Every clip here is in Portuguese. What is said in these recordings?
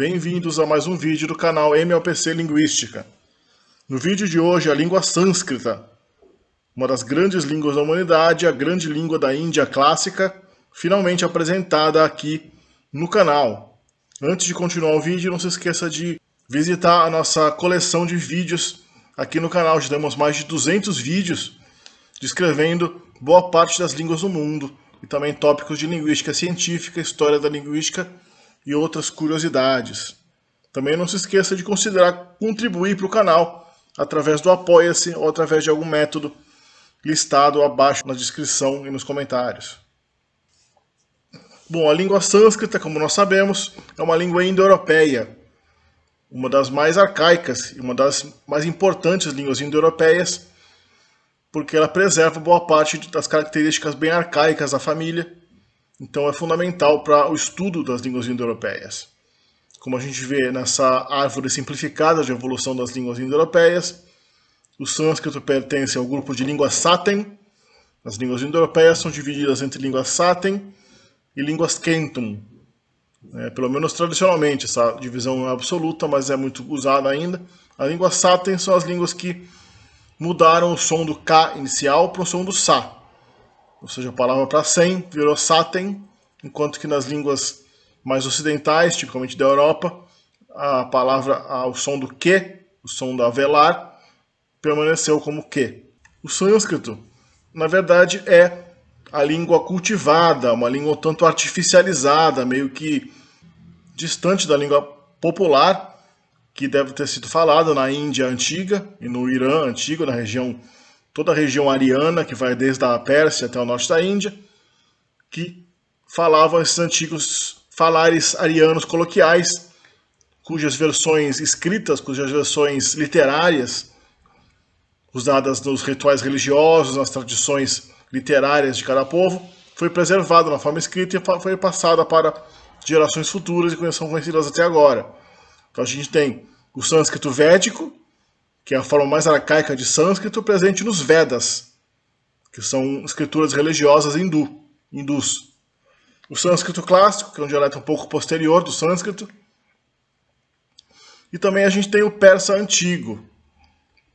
Bem-vindos a mais um vídeo do canal MLPC Linguística. No vídeo de hoje, a língua sânscrita, uma das grandes línguas da humanidade, a grande língua da Índia clássica, finalmente apresentada aqui no canal. Antes de continuar o vídeo, não se esqueça de visitar a nossa coleção de vídeos aqui no canal. Já temos mais de 200 vídeos descrevendo boa parte das línguas do mundo e também tópicos de linguística científica, história da linguística e outras curiosidades. Também não se esqueça de considerar contribuir para o canal através do Apoia-se ou através de algum método listado abaixo na descrição e nos comentários. Bom, a língua sânscrita, como nós sabemos, é uma língua indo-europeia, uma das mais arcaicas e uma das mais importantes línguas indo-europeias, porque ela preserva boa parte das características bem arcaicas da família então é fundamental para o estudo das línguas indo-europeias. Como a gente vê nessa árvore simplificada de evolução das línguas indo-europeias, o sânscrito pertence ao grupo de línguas Satem. As línguas indo-europeias são divididas entre línguas Satem e línguas Kentum. É, pelo menos tradicionalmente, essa divisão é absoluta, mas é muito usada ainda. As línguas Satem são as línguas que mudaram o som do K inicial para o som do sa ou seja, a palavra para 100 virou satem, enquanto que nas línguas mais ocidentais, tipicamente da Europa, a palavra, o som do que, o som da velar, permaneceu como que. O sânscrito, na verdade, é a língua cultivada, uma língua tanto artificializada, meio que distante da língua popular, que deve ter sido falada na Índia antiga e no Irã antigo, na região toda a região ariana, que vai desde a Pérsia até o norte da Índia, que falavam esses antigos falares arianos coloquiais, cujas versões escritas, cujas versões literárias, usadas nos rituais religiosos, nas tradições literárias de cada povo, foi preservado na forma escrita e foi passada para gerações futuras e são conhecidas até agora. Então a gente tem o sânscrito védico, que é a forma mais arcaica de sânscrito, presente nos Vedas, que são escrituras religiosas hindu, hindus. O sânscrito clássico, que é um dialeto um pouco posterior do sânscrito. E também a gente tem o persa antigo,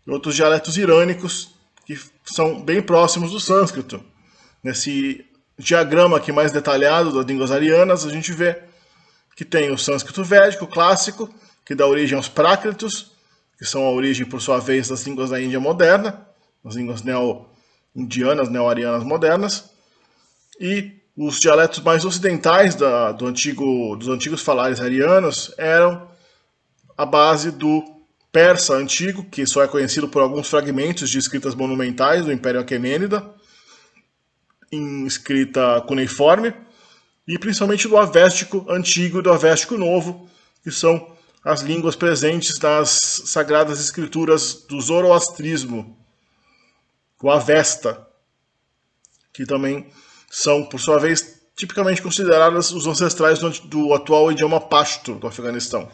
e outros dialetos irânicos, que são bem próximos do sânscrito. Nesse diagrama aqui mais detalhado das línguas arianas, a gente vê que tem o sânscrito védico clássico, que dá origem aos prácritos, que são a origem, por sua vez, das línguas da Índia moderna, as línguas neo-indianas, neo-arianas modernas, e os dialetos mais ocidentais da, do antigo, dos antigos falares arianos eram a base do persa antigo, que só é conhecido por alguns fragmentos de escritas monumentais do Império Aquemênida, em escrita cuneiforme, e principalmente do Avéstico antigo e do Avéstico novo, que são as línguas presentes nas sagradas escrituras do zoroastrismo, o Avesta, que também são, por sua vez, tipicamente consideradas os ancestrais do atual idioma pashto do Afeganistão.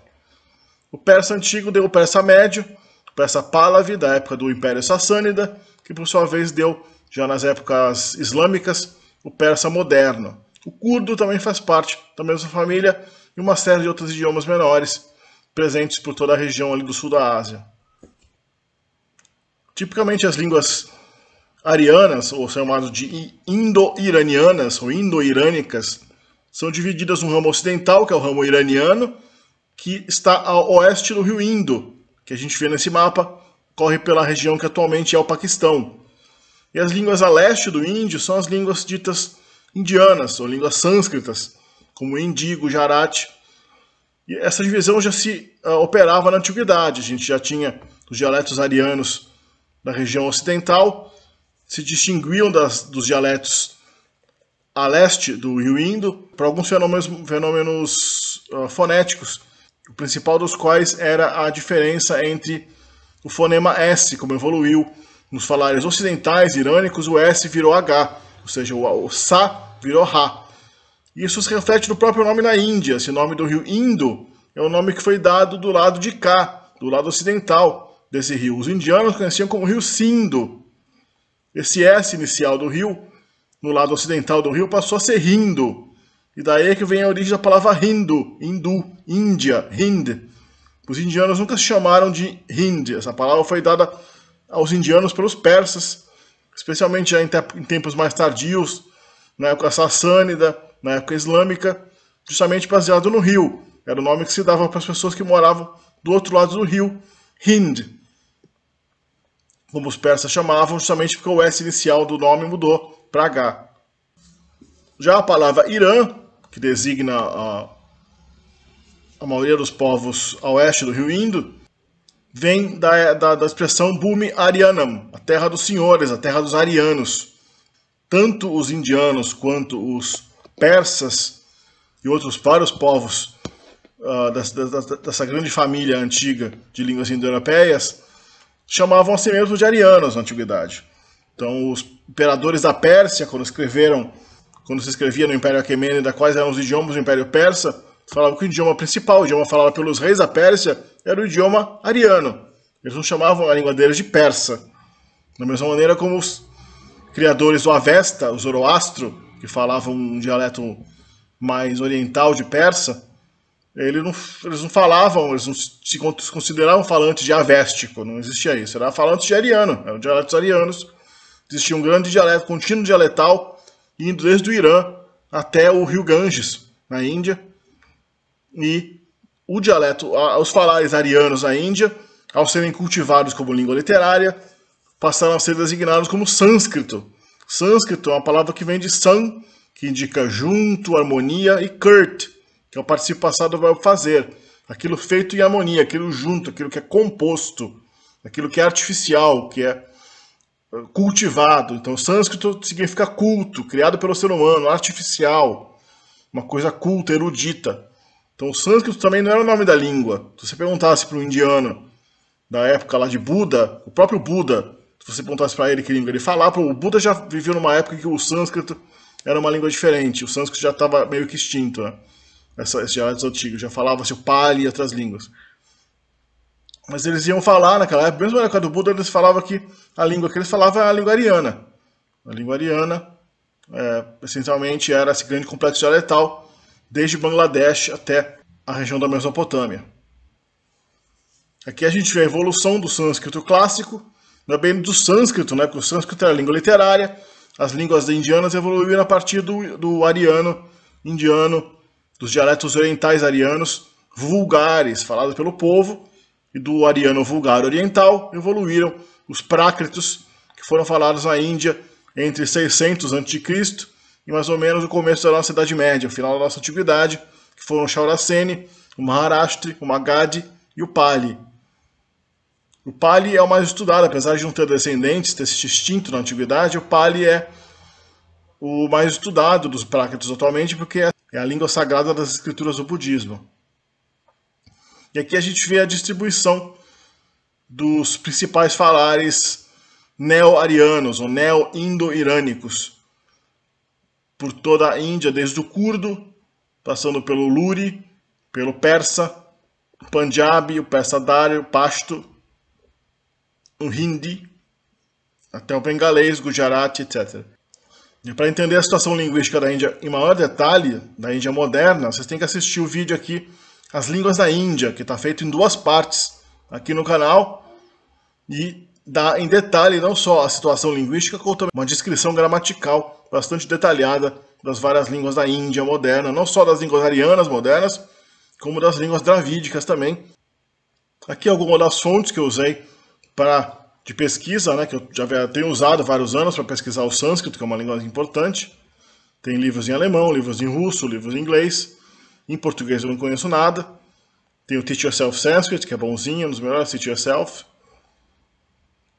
O persa antigo deu o persa médio, o persa pálavi, da época do Império Sassânida, que por sua vez deu, já nas épocas islâmicas, o persa moderno. O curdo também faz parte da mesma família e uma série de outros idiomas menores, presentes por toda a região ali do sul da Ásia. Tipicamente as línguas arianas, ou chamadas de indo-iranianas ou indo-irânicas, são divididas no ramo ocidental, que é o ramo iraniano, que está ao oeste do rio Indo, que a gente vê nesse mapa, corre pela região que atualmente é o Paquistão. E as línguas a leste do Índio são as línguas ditas indianas, ou línguas sânscritas, como o Indigo, Jarate, e essa divisão já se uh, ah, operava na antiguidade. A gente já tinha os dialetos arianos da região ocidental, se distinguiam das, dos dialetos a leste do Rio Indo para alguns fenômenos, fenômenos uh, fonéticos, o principal dos quais era a diferença entre o fonema S, como evoluiu nos falares ocidentais irânicos, o S virou H, ou seja, o, o Sa virou Ra. Isso se reflete no próprio nome na Índia. Esse nome do rio Indo é o nome que foi dado do lado de cá, do lado ocidental desse rio. Os indianos conheciam como rio Sindo. Esse S inicial do rio, no lado ocidental do rio, passou a ser Rindo. E daí é que vem a origem da palavra hindu, hindu, Índia, Hind. Os indianos nunca se chamaram de Hind. Essa palavra foi dada aos indianos pelos persas, especialmente já em tempos mais tardios, né, com a Sassânida, na época islâmica, justamente baseado no rio. Era o nome que se dava para as pessoas que moravam do outro lado do rio, Hind, como os persas chamavam, justamente porque o S inicial do nome mudou para H. Já a palavra Irã, que designa a, a maioria dos povos a oeste do rio Indo, vem da, da, da expressão Bumi Arianam, a terra dos senhores, a terra dos arianos. Tanto os indianos quanto os persas e outros vários povos uh, ah, dessa, dessa, grande família antiga de línguas indo-europeias chamavam a si mesmos de arianos na antiguidade. Então, os imperadores da Pérsia, quando escreveram, quando se escrevia no Império Aquemênida quais eram os idiomas do Império Persa, falavam que o idioma principal, o idioma falado pelos reis da Pérsia, era o idioma ariano. Eles não chamavam a língua deles de persa. Da mesma maneira como os criadores do Avesta, o Zoroastro, que falavam um dialeto mais oriental de persa, ele não, eles não falavam, eles não se consideravam falantes de avéstico, não existia isso. Era falantes de ariano, eram dialetos arianos. Existia um grande dialeto, contínuo dialetal, indo desde o Irã até o rio Ganges, na Índia. E o dialeto, os falares arianos na Índia, ao serem cultivados como língua literária, passaram a ser designados como sânscrito, Sânscrito é uma palavra que vem de san, que indica junto, harmonia, e kurt, que é o participo passado vai fazer. Aquilo feito em harmonia, aquilo junto, aquilo que é composto, aquilo que é artificial, que é eh, cultivado. Então, sânscrito significa culto, criado pelo ser humano, artificial, uma coisa culta, erudita. Então, o sânscrito também não era o nome da língua. Se você perguntasse para um indiano da época lá de Buda, o próprio Buda, se você perguntasse para ele que língua ele falava, o Buda já viveu numa época que o sânscrito era uma língua diferente, o sânscrito já estava meio que extinto, né? Essa, esses dialetos antigos, já falava-se assim, o Pali e outras línguas. Mas eles iam falar naquela época, mesmo na época do Buda, eles falavam que a língua que eles falavam era a língua ariana. A língua ariana, é, essencialmente, era esse grande complexo dialetal, desde Bangladesh até a região da Mesopotâmia. Aqui a gente vê a evolução do sânscrito clássico também é do sânscrito, né? Porque o sânscrito era é a língua literária. As línguas indianas evoluíram a partir do, do ariano indiano, dos dialetos orientais arianos vulgares, falados pelo povo, e do ariano vulgar oriental evoluíram os prácritos, que foram falados na Índia entre 600 a.C. e mais ou menos o começo da nossa Idade Média, o final da nossa Antiguidade, que foram o Chauraceni, o Maharashtra, o Magadhi e o Pali. O Pali é o mais estudado, apesar de não ter descendentes, ter se extinto na antiguidade, o Pali é o mais estudado dos Prakritos atualmente, porque é, é a língua sagrada das escrituras do budismo. E aqui a gente vê a distribuição dos principais falares neo-arianos ou neo-indo-irânicos por toda a Índia, desde o curdo, passando pelo luri, pelo persa, o Punjabi, o persa dário, o pashto, o hindi, até o bengalês, gujarati, etc. E para entender a situação linguística da Índia em maior detalhe, da Índia moderna, vocês têm que assistir o vídeo aqui, As Línguas da Índia, que está feito em duas partes aqui no canal, e dá em detalhe não só a situação linguística, como também uma descrição gramatical bastante detalhada das várias línguas da Índia moderna, não só das línguas arianas modernas, como das línguas dravídicas também. Aqui algumas das fontes que eu usei de pesquisa, né, que eu já tenho usado vários anos para pesquisar o sânscrito, que é uma linguagem importante. Tem livros em alemão, livros em russo, livros em inglês. Em português eu não conheço nada. Tem o Teach Yourself Sanskrit, que é bonzinho, um dos melhores, Teach Yourself.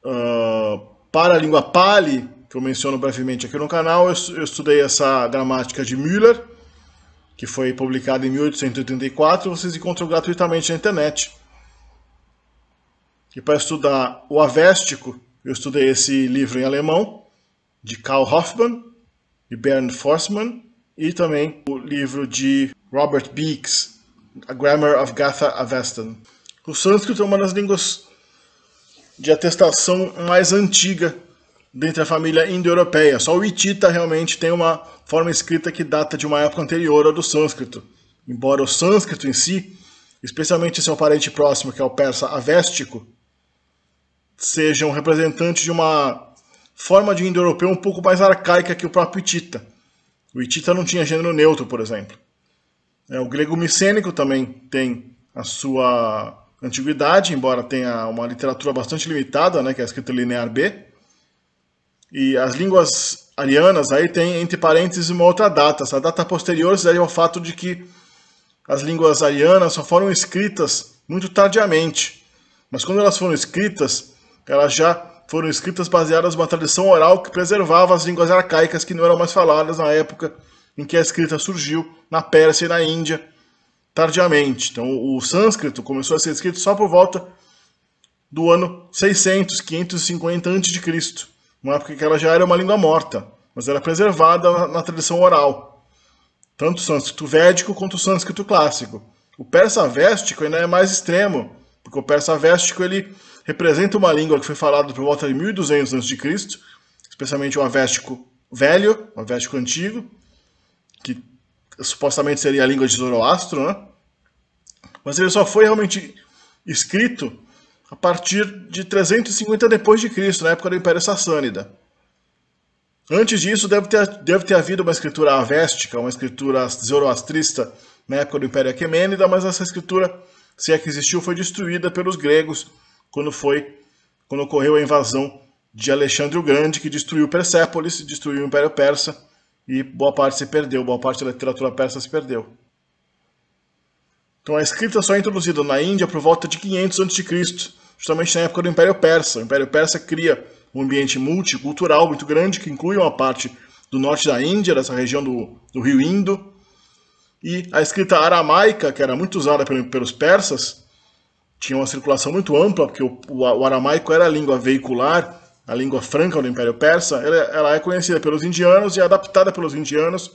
Uh, para a língua Pali, que eu menciono brevemente aqui no canal, eu, eu estudei essa gramática de Müller, que foi publicada em 1884, vocês encontram gratuitamente na internet. E para estudar o Avéstico, eu estudei esse livro em alemão, de Karl Hoffmann e Bernd Forsman, e também o livro de Robert Beeks, A Grammar of Gatha Avestan. O sânscrito é uma das línguas de atestação mais antiga dentre a família indo-europeia. Só o hitita realmente tem uma forma escrita que data de uma época anterior ao do sânscrito. Embora o sânscrito em si, especialmente seu parente próximo, que é o persa avéstico, sejam representantes de uma forma de indo-europeu um pouco mais arcaica que o próprio Hitita. O Hitita não tinha gênero neutro, por exemplo. É, o grego micênico também tem a sua antiguidade, embora tenha uma literatura bastante limitada, né, que é a escrita linear B. E as línguas arianas aí tem entre parênteses uma outra data. Essa data posterior se deve ao fato de que as línguas arianas só foram escritas muito tardiamente. Mas quando elas foram escritas, elas já foram escritas baseadas numa tradição oral que preservava as línguas arcaicas que não eram mais faladas na época em que a escrita surgiu, na Pérsia e na Índia, tardiamente. Então, o sânscrito começou a ser escrito só por volta do ano 600, 550 a.C., uma época que ela já era uma língua morta, mas era preservada na, tradição oral, tanto o sânscrito védico quanto o sânscrito clássico. O persa véstico ainda é mais extremo, porque o persa véstico ele representa uma língua que foi falada por volta de 1200 a.C., especialmente o Avéstico Velho, o Avéstico Antigo, que supostamente seria a língua de Zoroastro, né? mas ele só foi realmente escrito a partir de 350 depois de Cristo, na época do Império Sassânida. Antes disso, deve ter, deve ter havido uma escritura avéstica, uma escritura zoroastrista na época do Império Aquemênida, mas essa escritura, se é que existiu, foi destruída pelos gregos quando foi quando ocorreu a invasão de Alexandre o Grande, que destruiu Persépolis, destruiu o Império Persa e boa parte se perdeu, boa parte da literatura persa se perdeu. Então a escrita só é introduzida na Índia por volta de 500 a.C., justamente na época do Império Persa. O Império Persa cria um ambiente multicultural muito grande, que inclui uma parte do norte da Índia, dessa região do, do rio Indo. E a escrita aramaica, que era muito usada pelos persas, tinha uma circulação muito ampla, porque o, o, o aramaico era a língua veicular, a língua franca do Império Persa, ela, ela é conhecida pelos indianos e é adaptada pelos indianos,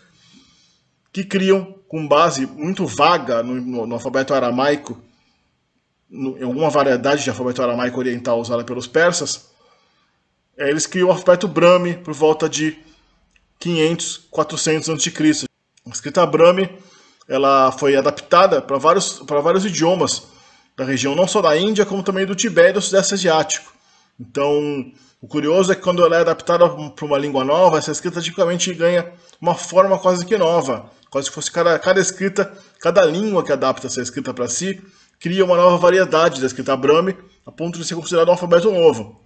que criam, com base muito vaga no, no, no alfabeto aramaico, em alguma variedade de alfabeto aramaico oriental usada pelos persas, eh, eles criam o alfabeto Brahmi por volta de 500, 400 a.C. A escrita Brahmi ela foi adaptada para vários, vários idiomas, da região não só da Índia, como também do Tibete e do Sudeste Asiático. Então, o curioso é que quando ela é adaptada para uma língua nova, essa escrita tipicamente ganha uma forma quase que nova, quase que fosse cada, cada escrita, cada língua que adapta essa escrita para si, cria uma nova variedade da escrita Brahmi, a ponto de ser considerado um alfabeto novo.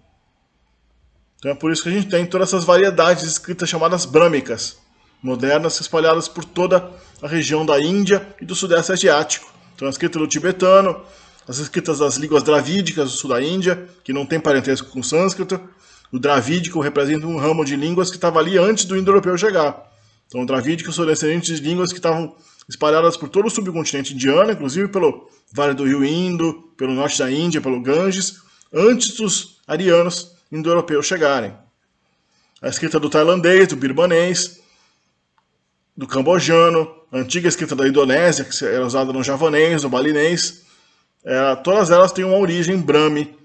Então é por isso que a gente tem todas essas variedades de escritas chamadas brâmicas, modernas espalhadas por toda a região da Índia e do Sudeste Asiático. Então a é escrita do tibetano, as escritas das línguas dravídicas do sul da Índia, que não tem parentesco com o sânscrito. O dravídico representa um ramo de línguas que estava ali antes do indo-europeu chegar. Então, o dravídico são descendentes de línguas que estavam espalhadas por todo o subcontinente indiano, inclusive pelo Vale do Rio Indo, pelo norte da Índia, pelo Ganges, antes dos arianos indo-europeus chegarem. A escrita do tailandês, do birmanês, do cambojano, a antiga escrita da Indonésia, que era usada no javanês, no balinês, é, todas elas têm uma origem Brahmi,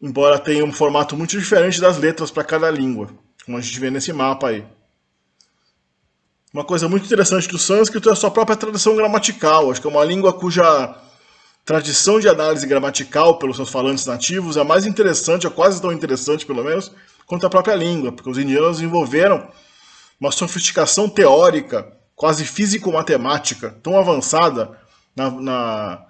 embora tenham um formato muito diferente das letras para cada língua, como a gente vê nesse mapa aí. Uma coisa muito interessante do sânscrito é a sua própria tradição gramatical. Acho que é uma língua cuja tradição de análise gramatical pelos seus falantes nativos é mais interessante, ou quase tão interessante, pelo menos, quanto a própria língua, porque os indianos desenvolveram uma sofisticação teórica, quase físico-matemática, tão avançada na, na,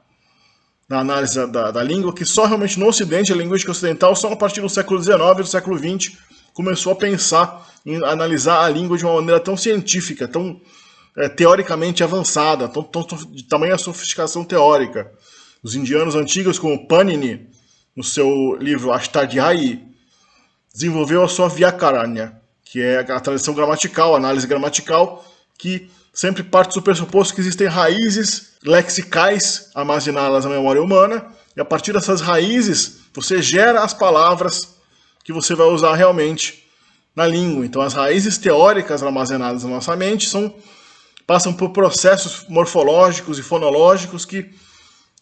na análise da, da, língua, que só realmente no Ocidente, a linguística ocidental, só a partir do século XIX e do século XX, começou a pensar em analisar a língua de uma maneira tão científica, tão é, teoricamente avançada, tão, tão, de tamanha sofisticação teórica. Os indianos antigos, como Panini, no seu livro Ashtadhyayi, desenvolveu a sua Vyakaranya, que é a tradição gramatical, a análise gramatical, que sempre parte do pressuposto que existem raízes lexicais armazenadas na memória humana, e a partir dessas raízes você gera as palavras que você vai usar realmente na língua. Então as raízes teóricas armazenadas na nossa mente são passam por processos morfológicos e fonológicos que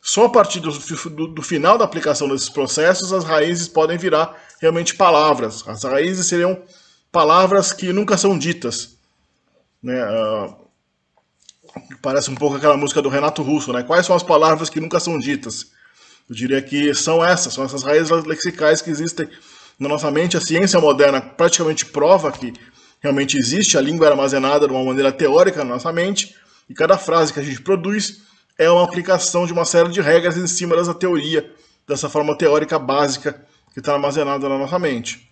só a partir do, do, do, final da aplicação desses processos as raízes podem virar realmente palavras. As raízes seriam palavras que nunca são ditas. Né? Ah, Parece um pouco aquela música do Renato Russo, né? Quais são as palavras que nunca são ditas? Eu diria que são essas, são essas raízes lexicais que existem na nossa mente. A ciência moderna praticamente prova que realmente existe a língua é armazenada de uma maneira teórica na nossa mente, e cada frase que a gente produz é uma aplicação de uma série de regras em cima dessa teoria, dessa forma teórica básica que está armazenada na nossa mente.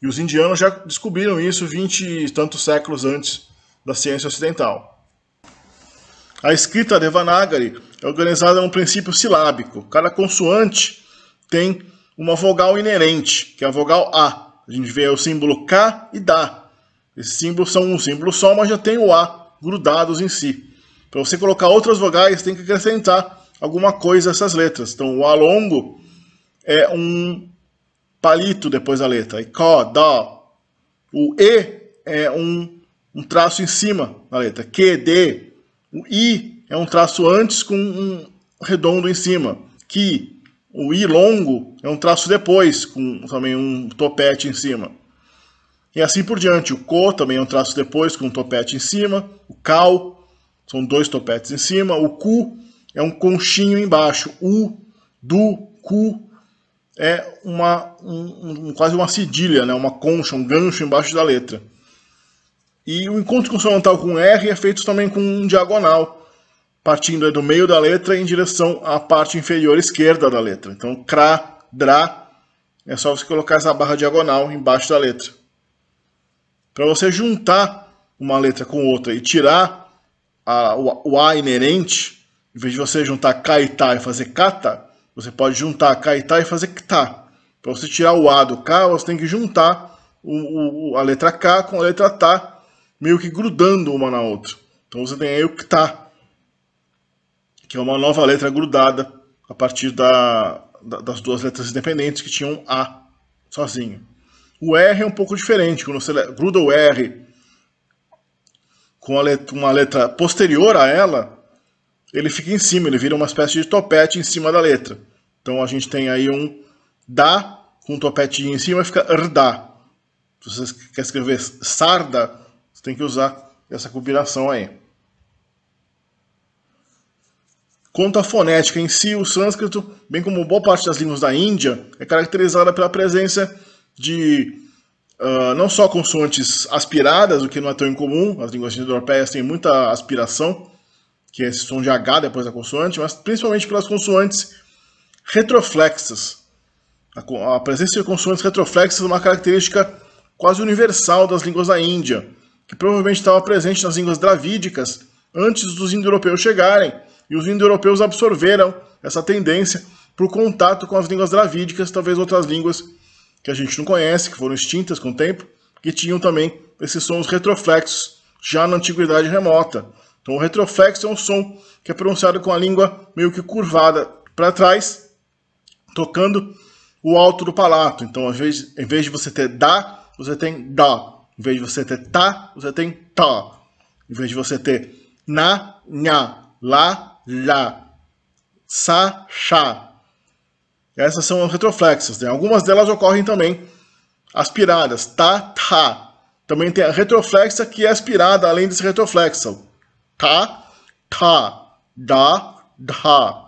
E os indianos já descobriram isso 20 e tantos séculos antes da ciência ocidental. A escrita Devanagari é organizada em um princípio silábico. Cada consoante tem uma vogal inerente, que é a vogal A. A gente vê o símbolo K e DA. Esses símbolos são um símbolo só, mas já tem o A grudados em si. Para você colocar outras vogais, tem que acrescentar alguma coisa a essas letras. Então, o A longo é um palito depois da letra. E có, dó. O E é um, um traço em cima da letra. Q, D, o I é um traço antes com um redondo em cima. Que o I longo é um traço depois, com também um topete em cima. E assim por diante. O Co também é um traço depois, com um topete em cima. O Cal são dois topetes em cima. O Cu é um conchinho embaixo. U, Du, Cu é uma, um, um, quase uma cedilha, né? uma concha, um gancho embaixo da letra. E o encontro consonantal com R é feito também com um diagonal, partindo do meio da letra em direção à parte inferior esquerda da letra. Então, CRA, DRA, é só você colocar essa barra diagonal embaixo da letra. Para você juntar uma letra com outra e tirar a, o, o A inerente, em vez de você juntar kaitá e fazer kata, você pode juntar kaitá e fazer KTA. Para você tirar o A do K, você tem que juntar o, o, a letra K com a letra Tá meio que grudando uma na outra. Então você tem aí o Ktá, que é uma nova letra grudada a partir da, da, das duas letras independentes que tinham A sozinho. O R é um pouco diferente, quando você gruda o R com letra, uma letra posterior a ela, ele fica em cima, ele vira uma espécie de topete em cima da letra. Então a gente tem aí um dá com um topetinho em cima, fica rdá. Se você quer escrever sarda, você tem que usar essa combinação aí. Quanto à fonética em si, o sânscrito, bem como boa parte das línguas da Índia, é caracterizada pela presença de uh, não só consoantes aspiradas, o que não é tão incomum, as línguas europeias têm muita aspiração, que é esse som de H depois da consoante, mas principalmente pelas consoantes retroflexas. A, a presença de consoantes retroflexas é uma característica quase universal das línguas da Índia que provavelmente estava presente nas línguas dravídicas antes dos indo-europeus chegarem, e os indo-europeus absorveram essa tendência por contato com as línguas dravídicas, talvez outras línguas que a gente não conhece, que foram extintas com o tempo, que tinham também esses sons retroflexos já na antiguidade remota. Então, o retroflexo é um som que é pronunciado com a língua meio que curvada para trás, tocando o alto do palato. Então, às vezes, em vez de você ter dá, você tem da em vez de você ter tá, você tem tá. Em vez de você ter na, nha, lá, lá, sa, chá. Essas são as retroflexas. Né? Algumas delas ocorrem também aspiradas. Tá, tá. Também tem a retroflexa que é aspirada além desse retroflexo. Tá, tá, da da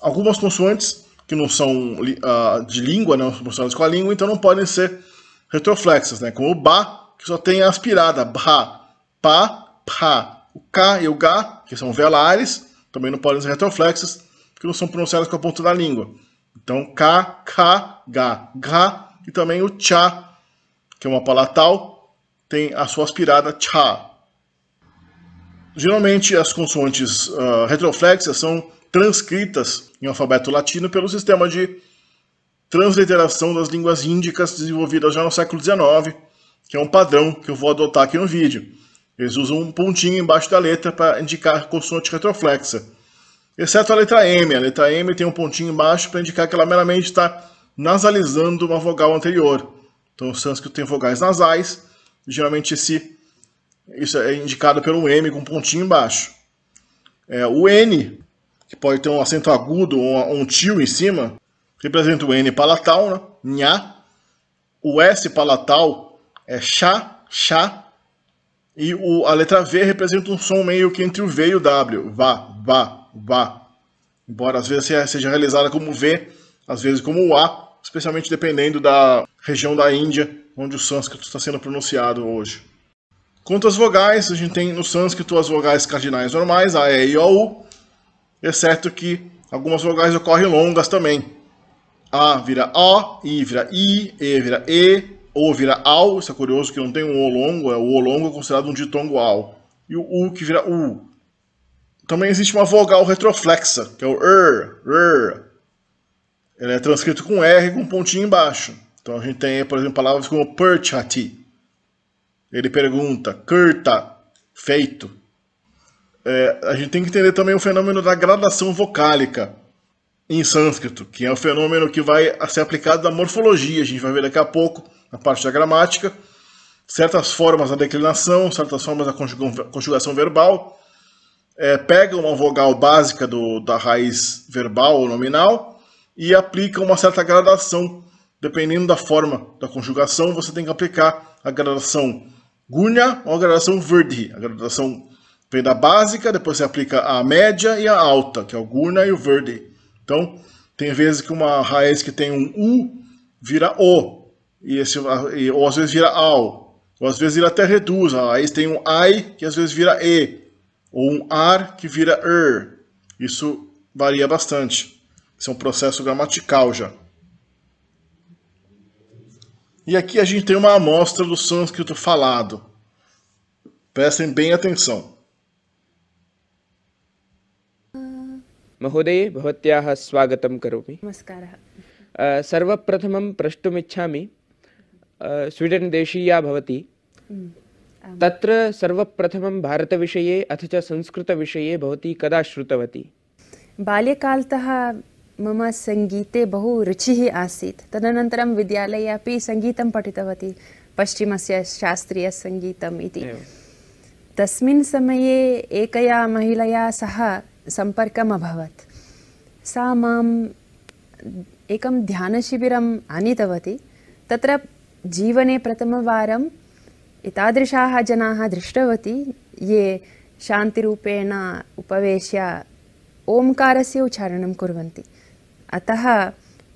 Algumas consoantes que não são uh, de língua, né, não são consoantes com a língua, então não podem ser retroflexas, né? Como o ba, que só tem a aspirada, ba, pa, pa. O k e o ga, que são velares, também não podem ser retroflexas, porque não são pronunciadas com a ponta da língua. Então, k, k, ga, ga, e também o cha, que é uma palatal, tem a sua aspirada cha. Geralmente, as consoantes uh, retroflexas são transcritas em alfabeto latino pelo sistema de transliteração das línguas índicas desenvolvidas já no século XIX, que é um padrão que eu vou adotar aqui no vídeo. Eles usam um pontinho embaixo da letra para indicar consoante retroflexa. Exceto a letra M. A letra M tem um pontinho embaixo para indicar que ela meramente está nasalizando uma vogal anterior. Então o sânscrito tem vogais nasais, geralmente esse, isso é indicado pelo M com um pontinho embaixo. É, o N, que pode ter um acento agudo ou um tio em cima, representa o N palatal, né? Nha. O S palatal é chá, chá. E o, a letra V representa um som meio que entre o V e o W. Vá, vá, vá. Embora às vezes seja realizada como V, às vezes como A, especialmente dependendo da região da Índia onde o sânscrito está sendo pronunciado hoje. Quanto às vogais, a gente tem no sânscrito as vogais cardinais normais, A, E, I, O, U, exceto que algumas vogais ocorrem longas também, a vira O, I vira I, E vira E, O vira AU. Isso é curioso que não tem um O longo, é o O longo é considerado um ditongo AU. E o U que vira U. Também existe uma vogal retroflexa, que é o r. R. Ele é transcrito com R com um pontinho embaixo. Então a gente tem, por exemplo, palavras como perchati. Ele pergunta, curta, feito. É, a gente tem que entender também o fenômeno da gradação vocálica em sânscrito, que é um fenômeno que vai ser aplicado na morfologia, a gente vai ver daqui a pouco, na parte da gramática, certas formas da declinação, certas formas da conjugação verbal, é, pegam uma vogal básica do, da raiz verbal ou nominal e aplicam uma certa gradação. Dependendo da forma da conjugação, você tem que aplicar a gradação gunha ou a gradação verde, A gradação vem da básica, depois você aplica a média e a alta, que é o gunha e o verde. Então, tem vezes que uma raiz que tem um U vira O, e esse, e, ou às vezes vira AU, ou às vezes ele até reduz, a raiz tem um AI que às vezes vira E, ou um AR que vira ER. Isso varia bastante. Isso é um processo gramatical já. E aqui a gente tem uma amostra do sânscrito falado. Prestem bem atenção. महोदये भवत्याः स्वागतं करोमि नमस्कारः सर्वप्रथमं प्रष्टुमिच्छामि स्वीडन् देशीया भवति तत्र सर्वप्रथमं भारतविषये अथ च संस्कृतविषये भवती कदा श्रुतवती बाल्यकालतः मम सङ्गीते बहु रुचिः आसीत् तदनन्तरं विद्यालये अपि सङ्गीतं पठितवती पश्चिमस्य शास्त्रीयसङ्गीतम् इति तस्मिन् समये एकया महिलया सह सम्पर्कम् अभवत् सा माम् एकं ध्यानशिबिरम् आनीतवती तत्र जीवने प्रथमवारम् एतादृशाः जनाः दृष्टवती ये शान्तिरूपेण उपवेश्य ओंकारस्य उच्चारणं कुर्वन्ति अतः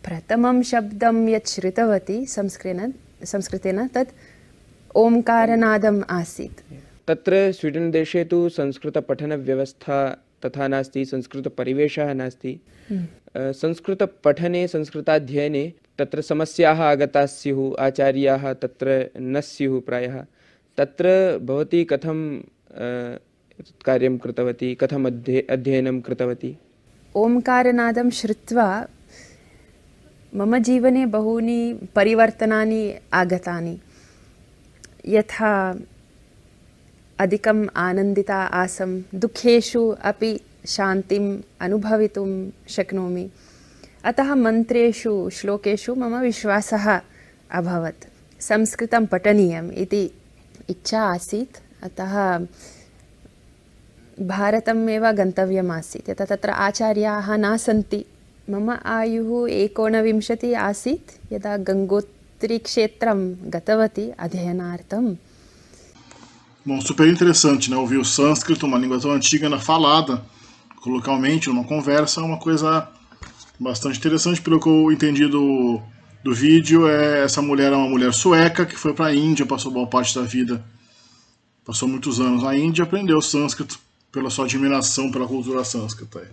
प्रथमं शब्दं यत् श्रुतवती संस्कृतेन संस्कृतेन तत् ओंकारनादम् आसीत् तत्र स्वीडन् देशे तु संस्कृतपठनव्यवस्था तथा नास्ति संस्कृतपरिवेशः नास्ति हम्म। पठने संस्कृताध्ययने तत्र समस्याः आगता स्युः आचार्याः तत्र न स्युः प्रायः तत्र भवती कथं कार्यं कृतवती कथम् अध्ये अध्ययनं कृतवती ओंकारनादं श्रुत्वा मम जीवने बहूनि परिवर्तनानि आगतानि यथा अधिकम् आनन्दिता आसम दुःखेषु अपि शान्तिम् अनुभवितुं शक्नोमि अतः मन्त्रेषु श्लोकेषु मम विश्वासः अभवत् संस्कृतं पठनीयम् इति इच्छा आसीत् अतः भारतम् एव गन्तव्यम् आसीत् यतः तत्र आचार्याः न सन्ति मम आयुः एकोनविंशतिः आसीत् यदा गङ्गोत्रीक्षेत्रं गतवती अध्ययनार्थं Bom, super interessante, né? Ouvir o sânscrito, uma língua tão antiga, né? falada colocalmente, numa conversa, é uma coisa bastante interessante. Pelo que eu entendi do, do vídeo, é, essa mulher é uma mulher sueca que foi para a Índia, passou boa parte da vida, passou muitos anos na Índia, aprendeu sânscrito pela sua admiração pela cultura sânscrita.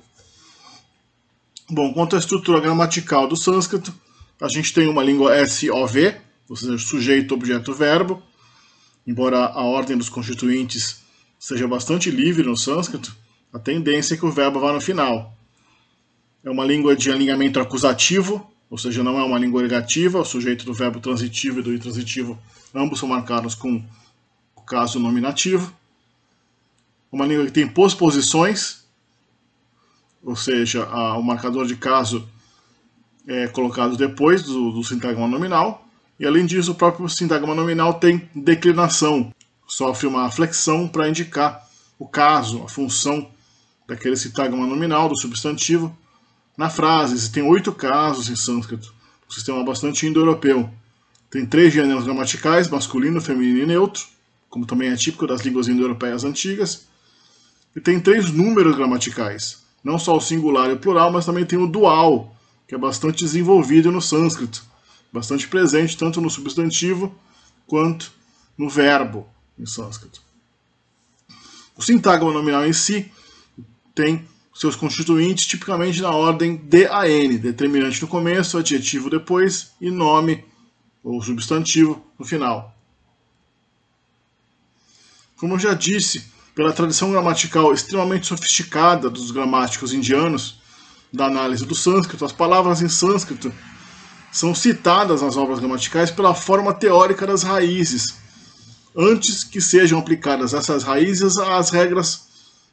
Bom, quanto à estrutura gramatical do sânscrito, a gente tem uma língua SOV, ou seja, sujeito, objeto, verbo embora a ordem dos constituintes seja bastante livre no sânscrito, a tendência é que o verbo vá no final. É uma língua de alinhamento acusativo, ou seja, não é uma língua negativa, o sujeito do verbo transitivo e do intransitivo ambos são marcados com o caso nominativo. Uma língua que tem posposições, ou seja, a, o marcador de caso é colocado depois do, do sintagma nominal. E além disso, o próprio sintagma nominal tem declinação, sofre uma flexão para indicar o caso, a função daquele sintagma nominal, do substantivo, na frase. Existem oito casos em sânscrito, um sistema bastante indo-europeu. Tem três gêneros gramaticais, masculino, feminino e neutro, como também é típico das línguas indo-europeias antigas. E tem três números gramaticais, não só o singular e o plural, mas também tem o dual, que é bastante desenvolvido no sânscrito bastante presente tanto no substantivo quanto no verbo em sânscrito. O sintagma nominal em si tem seus constituintes tipicamente na ordem DAN, determinante no começo, adjetivo depois e nome ou substantivo no final. Como eu já disse, pela tradição gramatical extremamente sofisticada dos gramáticos indianos, da análise do sânscrito, as palavras em sânscrito são citadas nas obras gramaticais pela forma teórica das raízes, antes que sejam aplicadas essas raízes às regras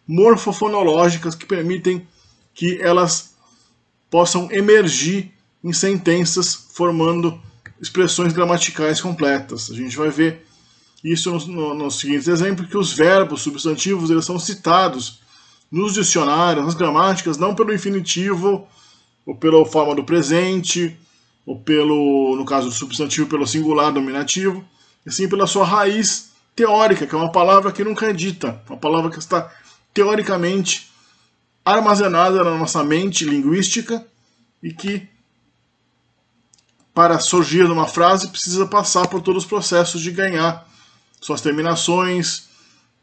morfofonológicas que permitem que elas possam emergir em sentenças formando expressões gramaticais completas. A gente vai ver isso nos no, no seguintes exemplos, que os verbos substantivos eles são citados nos dicionários, nas gramáticas, não pelo infinitivo ou pela forma do presente, ou pelo, no caso do substantivo, pelo singular dominativo, e sim pela sua raiz teórica, que é uma palavra que nunca é dita, uma palavra que está teoricamente armazenada na nossa mente linguística e que, para surgir numa frase, precisa passar por todos os processos de ganhar suas terminações,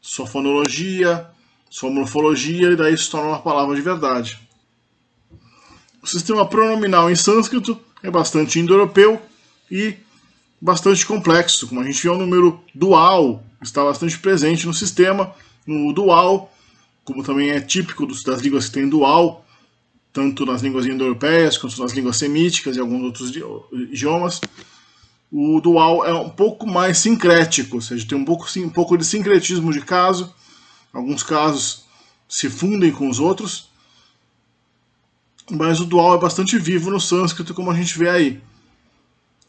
sua fonologia, sua morfologia, e daí se torna uma palavra de verdade. O sistema pronominal em sânscrito é bastante indo-europeu e bastante complexo. Como a gente viu, o é número dual está bastante presente no sistema. No dual, como também é típico das línguas que têm dual, tanto nas línguas indo-europeias quanto nas línguas semíticas e alguns outros idiomas, o dual é um pouco mais sincrético, ou seja, tem um pouco, um pouco de sincretismo de caso. Alguns casos se fundem com os outros, mas o dual é bastante vivo no sânscrito, como a gente vê aí.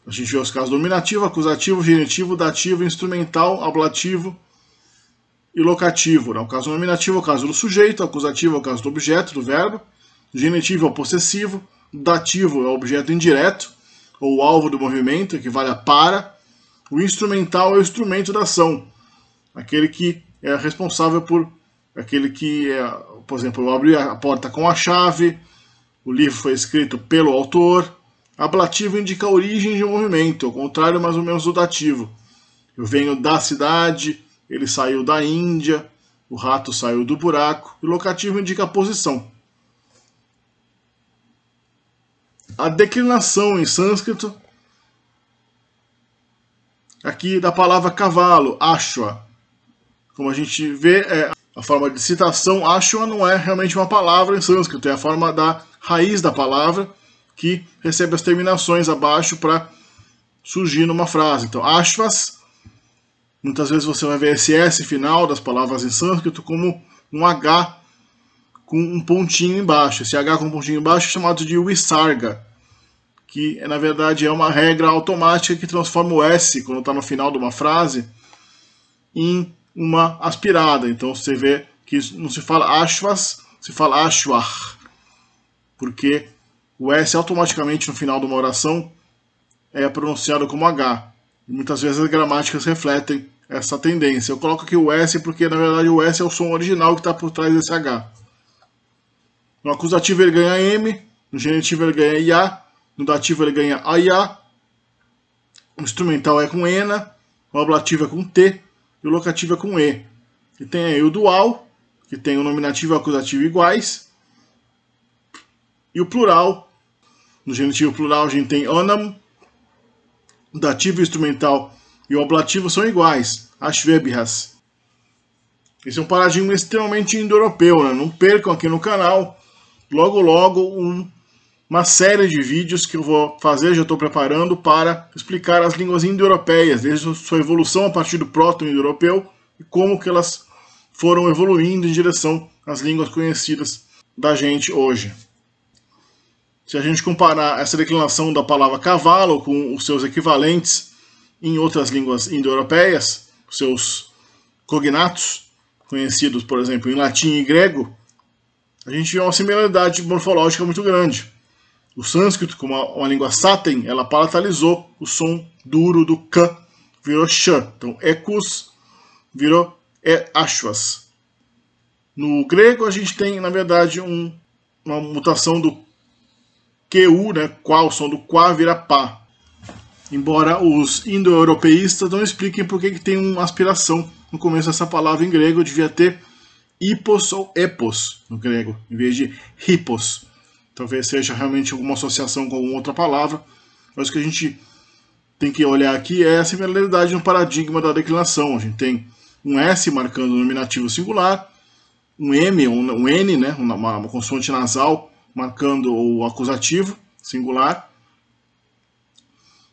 A gente vê os casos dominativo, acusativo, genitivo, dativo, instrumental, ablativo e locativo. Né? O caso nominativo é o caso do sujeito, acusativo é o caso do objeto, do verbo, genitivo é o possessivo, dativo é o objeto indireto, ou alvo do movimento, equivale a para. O instrumental é o instrumento da ação, aquele que é responsável por aquele que é, por exemplo, eu abri a porta com a chave, o livro foi escrito pelo autor. Ablativo indica a origem de um movimento, ao contrário mais ou menos do dativo. Eu venho da cidade, ele saiu da Índia, o rato saiu do buraco, e locativo indica a posição. A declinação em sânscrito, aqui da palavra cavalo, ashwa. Como a gente vê, é, a forma de citação Ashwa não é realmente uma palavra em sânscrito, é a forma da raiz da palavra que recebe as terminações abaixo para surgir numa frase. Então, Ashvas, muitas vezes você vai ver esse S final das palavras em sânscrito como um H com um pontinho embaixo. Esse H com um pontinho embaixo é chamado de Wisarga, que na verdade é uma regra automática que transforma o S, quando está no final de uma frase, em uma aspirada. Então você vê que não se fala ashwas, se fala ashwar. Porque o S automaticamente no final de uma oração é pronunciado como H. E muitas vezes as gramáticas refletem essa tendência. Eu coloco aqui o S porque na verdade o S é o som original que está por trás desse H. No acusativo ele ganha M, no genitivo ele ganha IA, no dativo ele ganha AIA, o instrumental é com ENA, o ablativo é com T, e o locativo é com E. E tem aí o dual, que tem o nominativo e o acusativo iguais, e o plural. No genitivo plural a gente tem onam, o dativo instrumental e o ablativo são iguais, ashvebhas. Esse é um paradigma extremamente indo-europeu, né? não percam aqui no canal, logo logo um uma série de vídeos que eu vou fazer, já estou preparando, para explicar as línguas indo-europeias, desde sua evolução a partir do proto-indo-europeu e como que elas foram evoluindo em direção às línguas conhecidas da gente hoje. Se a gente comparar essa declinação da palavra cavalo com os seus equivalentes em outras línguas indo-europeias, seus cognatos, conhecidos, por exemplo, em latim e grego, a gente vê uma similaridade morfológica muito grande. O sânscrito, como uma, uma língua sátem, ela palatalizou o som duro do k, virou sh. Então, ekus virou e ashwas. No grego, a gente tem, na verdade, um, uma mutação do QU, né, qual, o som do qua vira pá. Embora os indo-europeístas não expliquem por que tem uma aspiração no começo dessa palavra em grego, devia ter hipos ou epos no grego, em vez de hipos. Talvez seja realmente alguma associação com outra palavra, mas o que a gente tem que olhar aqui é a similaridade no paradigma da declinação. A gente tem um S marcando o nominativo singular, um M, um, N, né, uma, uma consoante nasal marcando o acusativo singular.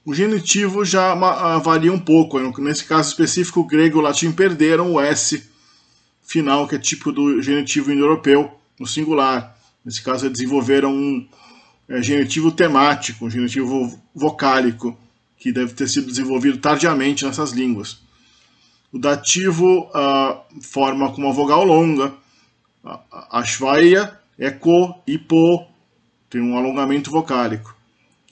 O genitivo já ah, varia um pouco. Né, nesse caso específico, o grego e o latim perderam o S final, que é típico do genitivo indo-europeu, no singular. Nesse caso, desenvolveram um é, genitivo temático, um genitivo vocálico, que deve ter sido desenvolvido tardiamente nessas línguas. O dativo forma com uma vogal longa. A shvaia é co e po, tem um alongamento vocálico.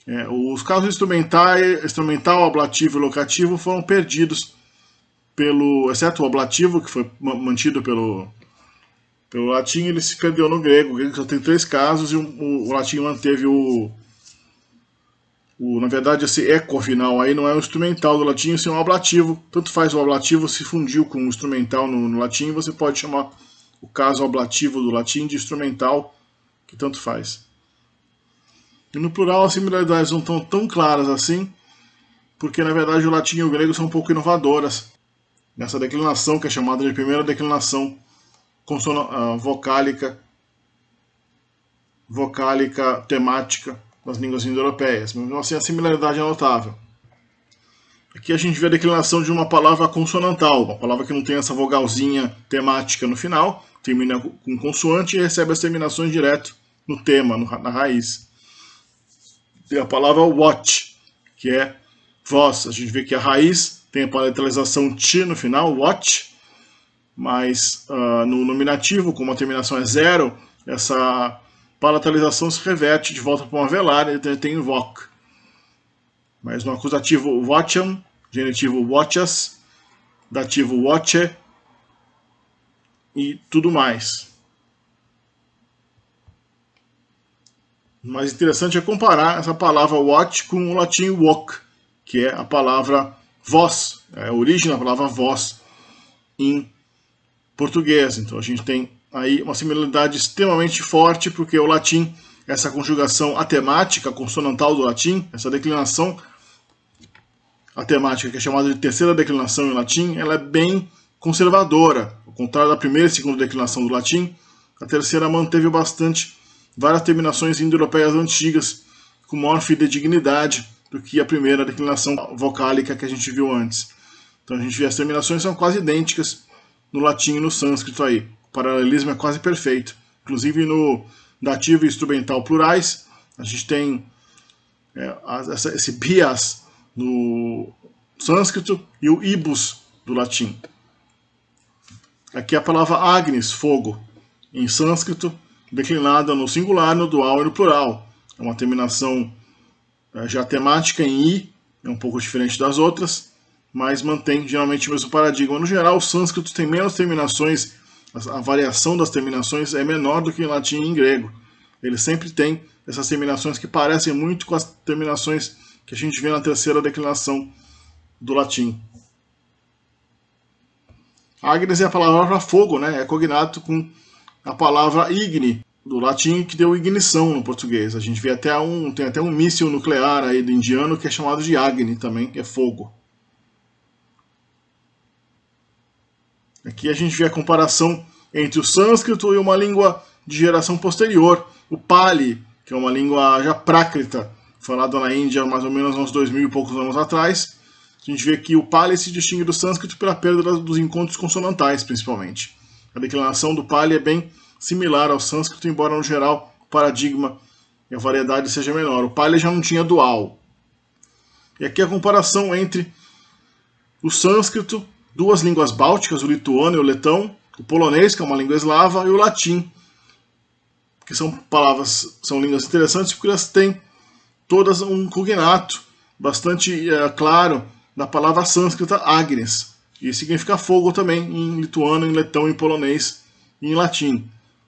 É, os casos instrumentais, instrumental, ablativo e locativo foram perdidos, pelo, exceto o ablativo, que foi mantido pelo, pelo latim ele se perdeu no grego, o grego só tem três casos e o, o, o latim manteve o, o, Na verdade, esse eco final aí não é o instrumental do latim, sim é um ablativo. Tanto faz o ablativo se fundiu com o instrumental no, no latim, você pode chamar o caso ablativo do latim de instrumental, que tanto faz. E no plural as similaridades não estão tão claras assim, porque na verdade o latim e o grego são um pouco inovadoras nessa declinação que é chamada de primeira declinação consona, ah, vocálica, vocálica temática das línguas indo-europeias. Mesmo assim, a similaridade é notável. Aqui a gente vê a declinação de uma palavra consonantal, uma palavra que não tem essa vogalzinha temática no final, termina com consoante e recebe as terminações direto no tema, na raiz. Tem a palavra watch, que é voz. A gente vê que a raiz tem a palatalização t no final, watch, mas uh, no nominativo, como a terminação é zero, essa palatalização se reverte de volta para uma velar e então tem voc. Mas no acusativo watcham, genitivo watchas, dativo watche e tudo mais. O mais interessante é comparar essa palavra watch com o latim walk, que é a palavra voz, é a origem da palavra voz em portuguesa. Então a gente tem aí uma similaridade extremamente forte, porque o latim, essa conjugação atemática, consonantal do latim, essa declinação atemática, que é chamada de terceira declinação em latim, ela é bem conservadora. Ao contrário da primeira e segunda declinação do latim, a terceira manteve bastante várias terminações indo-europeias antigas, com maior fidedignidade do que a primeira declinação vocálica que a gente viu antes. Então a gente vê as terminações são quase idênticas, no latim e no sânscrito aí. O paralelismo é quase perfeito. Inclusive no dativo e instrumental plurais, a gente tem é, essa, esse bias no sânscrito e o ibus do latim. Aqui a palavra agnes, fogo, em sânscrito, declinada no singular, no dual e no plural. É uma terminação já é, temática em i, é um pouco diferente das outras mas mantém geralmente o mesmo paradigma. No geral, o sânscrito tem menos terminações, a variação das terminações é menor do que em latim e em grego. Ele sempre tem essas terminações que parecem muito com as terminações que a gente vê na terceira declinação do latim. Agnes é a palavra para fogo, né? É cognato com a palavra igne, do latim, que deu ignição no português. A gente vê até um, tem até um míssil nuclear aí do indiano que é chamado de agne também, que é fogo. Aqui a gente vê a comparação entre o sânscrito e uma língua de geração posterior, o Pali, que é uma língua já prácrita, falada na Índia mais ou menos uns dois mil e poucos anos atrás. A gente vê que o Pali se distingue do sânscrito pela perda dos encontros consonantais, principalmente. A declinação do Pali é bem similar ao sânscrito, embora no geral o paradigma e a variedade seja menor. O Pali já não tinha dual. E aqui a comparação entre o sânscrito duas línguas bálticas, o lituano e o letão, o polonês, que é uma língua eslava, e o latim, que são palavras, são línguas interessantes porque elas têm todas um cognato bastante é, claro da palavra sânscrita Agnes, que significa fogo também em lituano, em letão, em polonês e em latim.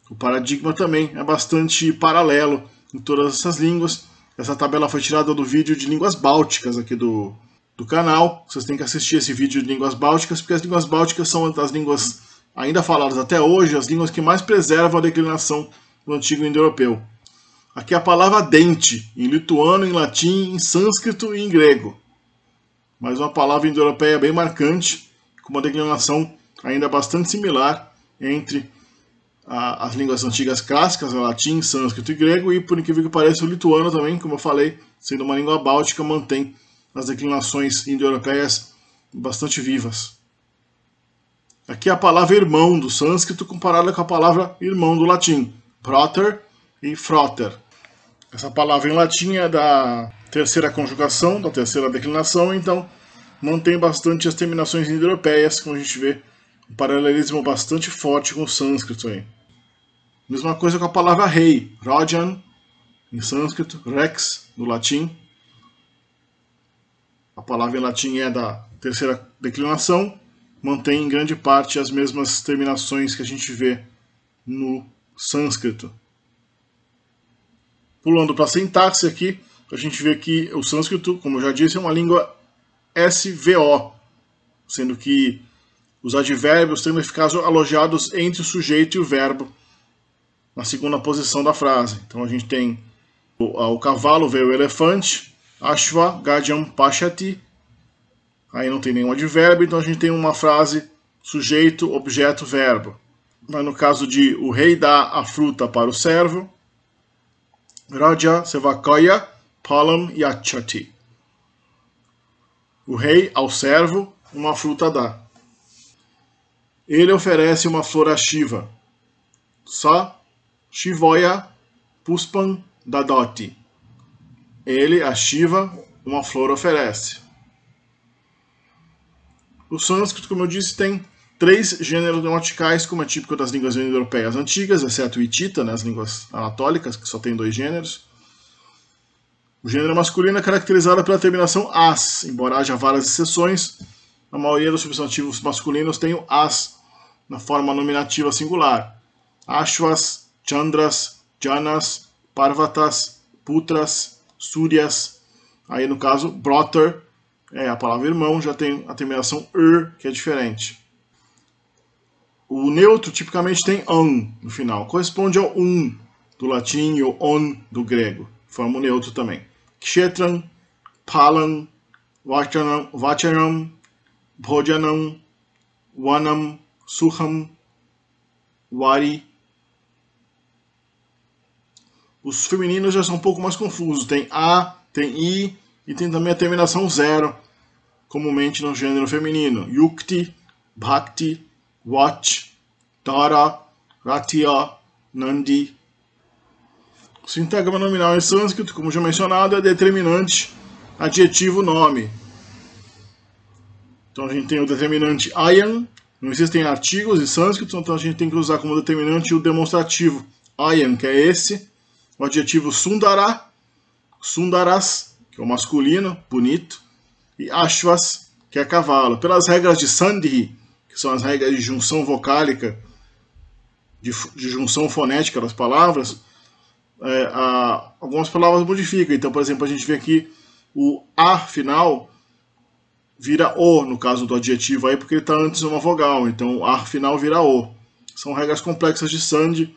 O paradigma também é bastante paralelo em todas essas línguas. Essa tabela foi tirada do vídeo de línguas bálticas aqui do, do canal. Vocês têm que assistir esse vídeo de línguas bálticas, porque as línguas bálticas são as línguas ainda faladas até hoje, as línguas que mais preservam a declinação do antigo indo-europeu. Aqui é a palavra dente, em lituano, em latim, em sânscrito e em grego. Mas uma palavra indo-europeia bem marcante, com uma declinação ainda bastante similar entre a, as línguas antigas clássicas, latim, sânscrito e grego, e por incrível que pareça, o lituano também, como eu falei, sendo uma língua báltica, mantém nas declinações indo-europeias bastante vivas. Aqui a palavra irmão do sânscrito comparada com a palavra irmão do latim, proter e frater. Essa palavra em latim é da terceira conjugação, da terceira declinação, então mantém bastante as terminações indo-europeias, como a gente vê um paralelismo bastante forte com o sânscrito aí. Mesma coisa com a palavra rei, Rodian, em sânscrito, rex, no latim, a palavra em latim é da terceira declinação, mantém em grande parte as mesmas terminações que a gente vê no sânscrito. Pulando para a sintaxe aqui, a gente vê que o sânscrito, como eu já disse, é uma língua SVO, sendo que os advérbios tendem a ficar alojados entre o sujeito e o verbo na segunda posição da frase. Então a gente tem o, o cavalo veio o elefante, Ashva gajam Pashati. Aí não tem nenhum advérbio, então a gente tem uma frase sujeito, objeto, verbo. Mas no caso de o rei dá a fruta para o servo, Raja Sevakaya Palam Yachati. O rei ao servo uma fruta dá. Ele oferece uma flor a Shiva. Sa Shivoya Puspam Dadoti ele, a Shiva, uma flor oferece. O sânscrito, como eu disse, tem três gêneros gramaticais, como é típico das línguas europeias antigas, exceto o hitita, né, as línguas anatólicas, que só tem dois gêneros. O gênero masculino é caracterizado pela terminação as, embora haja várias exceções, a maioria dos substantivos masculinos tem o as na forma nominativa singular. Ashwas, Chandras, Janas, Parvatas, Putras, Súrias. Aí no caso, brother é a palavra irmão, já tem a terminação er, que é diferente. O neutro tipicamente tem on no final, corresponde ao um do latim ou on do grego, forma o neutro também. Kshetran, palan, vacharam, vachanam bhojanam, vanam, suham, wari, os femininos já são um pouco mais confusos. Tem A, tem I e tem também a terminação zero, comumente no gênero feminino. Yukti, Bhakti, Watch, Tara, Ratya, Nandi. O sintagma nominal em sânscrito, como já mencionado, é determinante, adjetivo, nome. Então a gente tem o determinante ayam não existem artigos em sânscrito, então a gente tem que usar como determinante o demonstrativo ayam que é esse, o adjetivo sundara, sundaras, que é o masculino, bonito, e ashvas, que é cavalo. Pelas regras de Sandhi, que são as regras de junção vocálica, de, de junção fonética das palavras, é, a, algumas palavras modificam. Então, por exemplo, a gente vê aqui o a final vira o, no caso do adjetivo aí, porque ele está antes de uma vogal. Então, o a final vira o. São regras complexas de Sandhi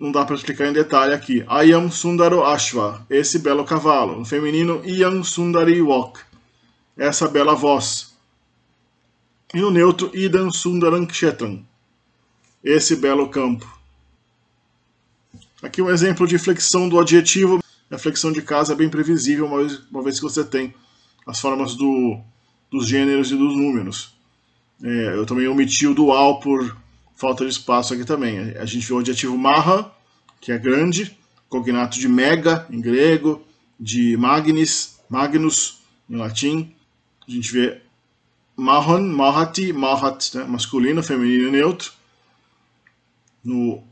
não dá para explicar em detalhe aqui. Ayam Sundaro Ashva, esse belo cavalo. No feminino, Iam Sundari Wok, essa bela voz. E no neutro, Idam Sundarankshetan esse belo campo. Aqui um exemplo de flexão do adjetivo. A flexão de casa é bem previsível, uma vez, uma vez que você tem as formas do, dos gêneros e dos números. É, eu também omiti o dual por falta de espaço aqui também. A gente viu o adjetivo marra, que é grande, cognato de mega em grego, de magnis, magnus em latim. A gente vê marron, mahati, mahat, né? masculino, feminino neutro. No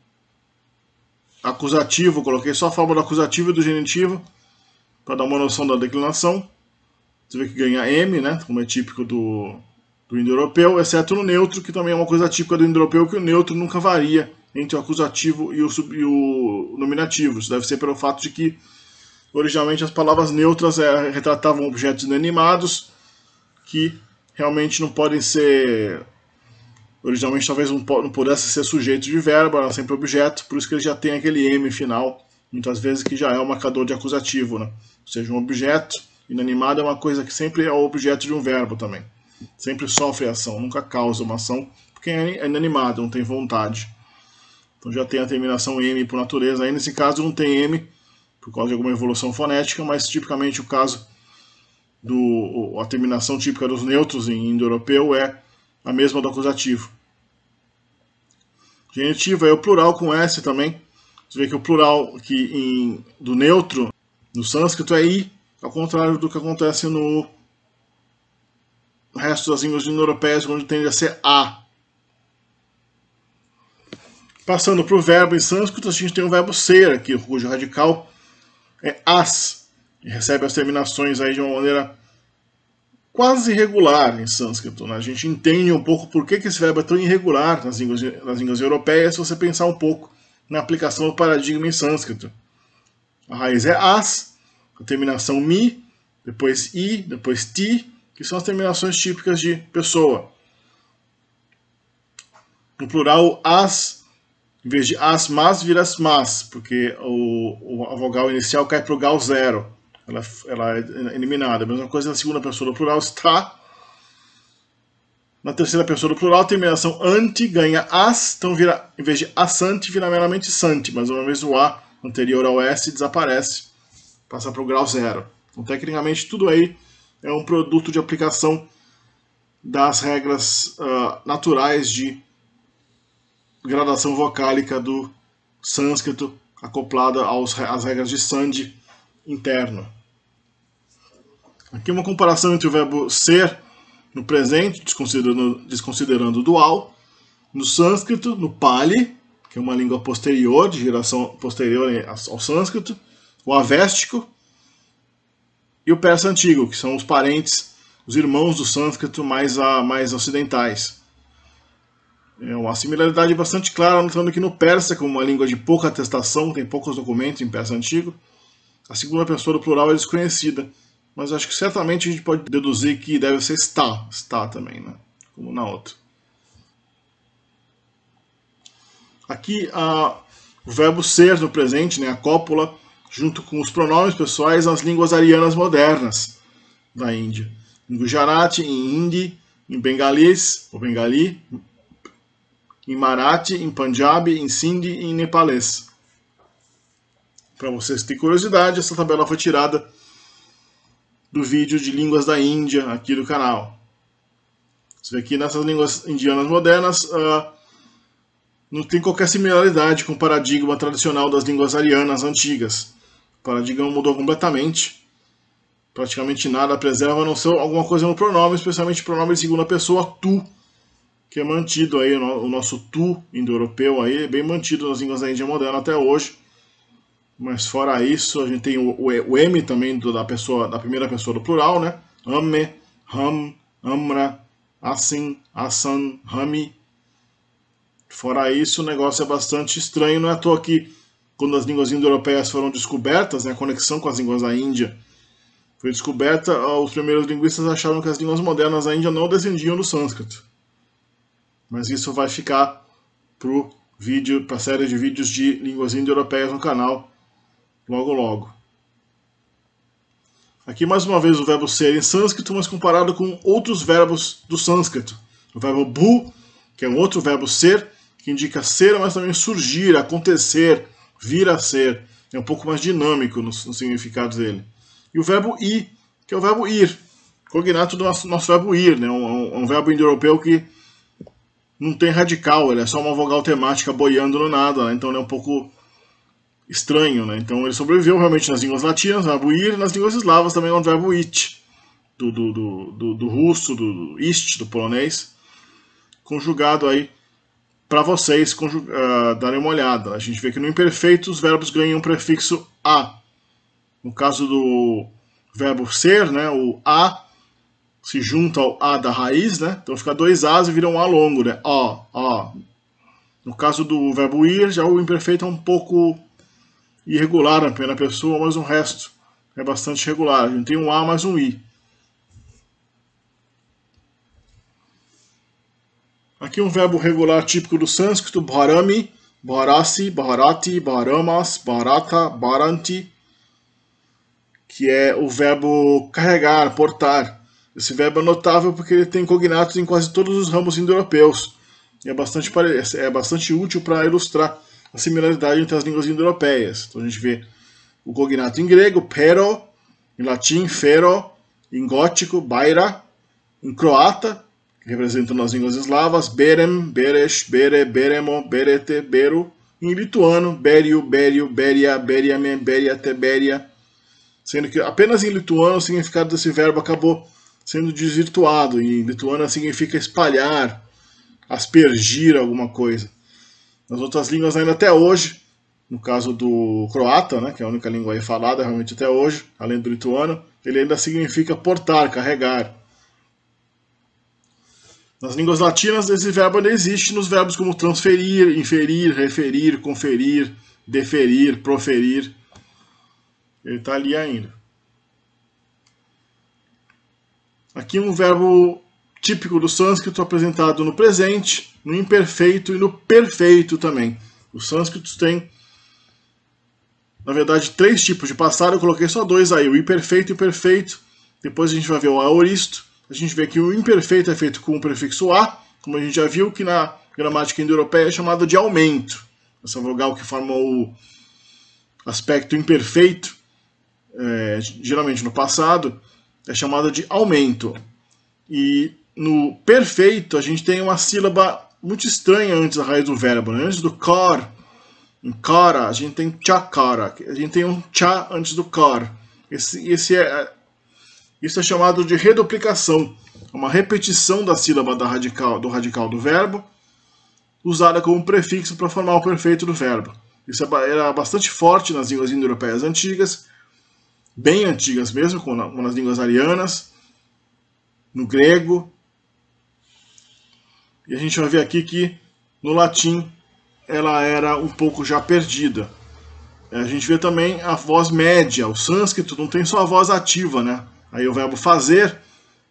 acusativo, coloquei só a forma do acusativo e do genitivo, para dar uma noção da declinação. Você vê que ganha M, né? como é típico do, do indo-europeu, exceto no neutro, que também é uma coisa típica do indo-europeu, que o neutro nunca varia entre o acusativo e o, sub, e o nominativo. Isso deve ser pelo fato de que, originalmente, as palavras neutras é, retratavam objetos inanimados que realmente não podem ser. Originalmente, talvez não, não pudesse ser sujeito de verbo, era sempre objeto, por isso que ele já tem aquele M final, muitas vezes, que já é o marcador de acusativo. Né? Ou seja, um objeto inanimado é uma coisa que sempre é o objeto de um verbo também sempre sofre ação, nunca causa uma ação, porque é, é inanimado, não tem vontade. Então já tem a terminação M por natureza. Aí nesse caso não tem M por causa de alguma evolução fonética, mas tipicamente o caso do a terminação típica dos neutros em indo-europeu é a mesma do acusativo. Genitivo é o plural com S também. Você vê que o plural que em, do neutro no sânscrito é I, ao contrário do que acontece no o resto das línguas indo-europeias, onde tende a ser A. Passando para o verbo em sânscrito, a gente tem o verbo ser aqui, cujo radical é as, e recebe as terminações aí de uma maneira quase irregular em sânscrito. Né? A gente entende um pouco por que, que esse verbo é tão irregular nas línguas, nas línguas europeias, se você pensar um pouco na aplicação do paradigma em sânscrito. A raiz é as, a terminação mi, depois i, depois ti, que são as terminações típicas de pessoa. No plural, as, em vez de as, mas, vira as, mas, porque o, a vogal inicial cai para o gal zero. Ela, ela é eliminada. A mesma coisa na segunda pessoa do plural, está. Na terceira pessoa do plural, terminação ante ganha as, então vira, em vez de assante, vira meramente sante, mas uma vez o A anterior ao S desaparece, passa para o grau zero. Então, tecnicamente, tudo aí é um produto de aplicação das regras uh, naturais de gradação vocálica do sânscrito acoplada aos, às regras de Sandhi interno. Aqui uma comparação entre o verbo ser no presente, desconsiderando, desconsiderando o dual, no sânscrito, no Pali, que é uma língua posterior, de geração posterior ao sânscrito, o avéstico, e o persa antigo, que são os parentes, os irmãos do sânscrito mais, mais ocidentais. É uma similaridade bastante clara, notando que no persa, como é uma língua de pouca atestação, tem poucos documentos em persa antigo, a segunda pessoa do plural é desconhecida, mas acho que certamente a gente pode deduzir que deve ser está, está também, né? como na outra. Aqui a, o verbo ser no presente, né, a cópula, junto com os pronomes pessoais nas línguas arianas modernas da Índia. Em Gujarati, em Hindi, em Bengalis, ou Bengali, em Marathi, em Punjabi, em Sindhi e em Nepalês. Para vocês que têm curiosidade, essa tabela foi tirada do vídeo de línguas da Índia aqui do canal. Você vê que nessas línguas indianas modernas uh, não tem qualquer similaridade com o paradigma tradicional das línguas arianas antigas paradigma mudou completamente. Praticamente nada preserva, a não ser alguma coisa no pronome, especialmente o pronome de segunda pessoa, tu, que é mantido aí, o nosso tu indo-europeu aí, é bem mantido nas línguas da Índia moderna até hoje. Mas fora isso, a gente tem o, o, o M também do, da, pessoa, da primeira pessoa do plural, né? Ame, ham, amra, assim, asan, rami. Fora isso, o negócio é bastante estranho, não é à toa que quando as línguas indo-europeias foram descobertas, né, a conexão com as línguas da Índia foi descoberta, ah, os primeiros linguistas acharam que as línguas modernas da Índia não descendiam do sânscrito. Mas isso vai ficar pro vídeo, para a série de vídeos de línguas indo-europeias no canal logo logo. Aqui mais uma vez o verbo ser em sânscrito, mas comparado com outros verbos do sânscrito. O verbo bu, que é um outro verbo ser, que indica ser, mas também surgir, acontecer, vir a ser. É um pouco mais dinâmico nos, nos significados dele. E o verbo ir, que é o verbo ir. Cognato do nosso, nosso verbo ir, né? um, um verbo indo-europeu que não tem radical, ele é só uma vogal temática boiando no nada, né? então ele é um pouco estranho. Né? Então ele sobreviveu realmente nas línguas latinas, o verbo ir, e nas línguas eslavas também é um verbo it, do, do, do, do, do russo, do, do ist, do polonês, conjugado aí para vocês uh, darem uma olhada. A gente vê que no imperfeito os verbos ganham um prefixo a. No caso do verbo ser, né, o a se junta ao a da raiz, né? Então fica dois a's e vira um a longo, né? Ó, ó. No caso do verbo ir, já o imperfeito é um pouco irregular na primeira pessoa, mas o resto é bastante regular. A gente tem um a mais um i. Aqui é um verbo regular típico do sânscrito, bharami, bharasi, bharati, bharamas, bharata, bharanti, que é o verbo carregar, portar. Esse verbo é notável porque ele tem cognatos em quase todos os ramos indo-europeus. E é bastante, é bastante útil para ilustrar a similaridade entre as línguas indo-europeias. Então a gente vê o cognato em grego, pero, em latim, fero, em gótico, baira, em croata, representando as línguas eslavas, Berem, Beres, Bere, Beremo, Berete, Beru, em lituano, Berio, Berio, Beria, Beriame, Beriate, Beria, sendo que apenas em lituano o significado desse verbo acabou sendo desvirtuado, e em lituano significa espalhar, aspergir alguma coisa. Nas outras línguas ainda até hoje, no caso do croata, né, que é a única língua aí falada realmente até hoje, além do lituano, ele ainda significa portar, carregar. Nas línguas latinas, esse verbo existe nos verbos como transferir, inferir, referir, conferir, deferir, proferir. Ele está ali ainda. Aqui um verbo típico do sânscrito apresentado no presente, no imperfeito e no perfeito também. Os sânscritos têm, na verdade, três tipos de passado. Eu coloquei só dois aí, o imperfeito e o perfeito. Depois a gente vai ver o aoristo a gente vê que o imperfeito é feito com o prefixo a, como a gente já viu, que na gramática indo-europeia é chamado de aumento. Essa vogal que forma o aspecto imperfeito, é, geralmente no passado, é chamada de aumento. E no perfeito a gente tem uma sílaba muito estranha antes da raiz do verbo, né? antes do cor. Em cara, a gente tem tchakara, a gente tem um tcha antes do cor. Esse, esse é, isso é chamado de reduplicação, uma repetição da sílaba da radical, do radical do verbo, usada como prefixo para formar o perfeito do verbo. Isso é era bastante forte nas línguas indo-europeias antigas, bem antigas mesmo, como nas línguas arianas, no grego. E a gente vai ver aqui que no latim ela era um pouco já perdida. É, a gente vê também a voz média. O sânscrito não tem só a voz ativa, né? Aí o verbo fazer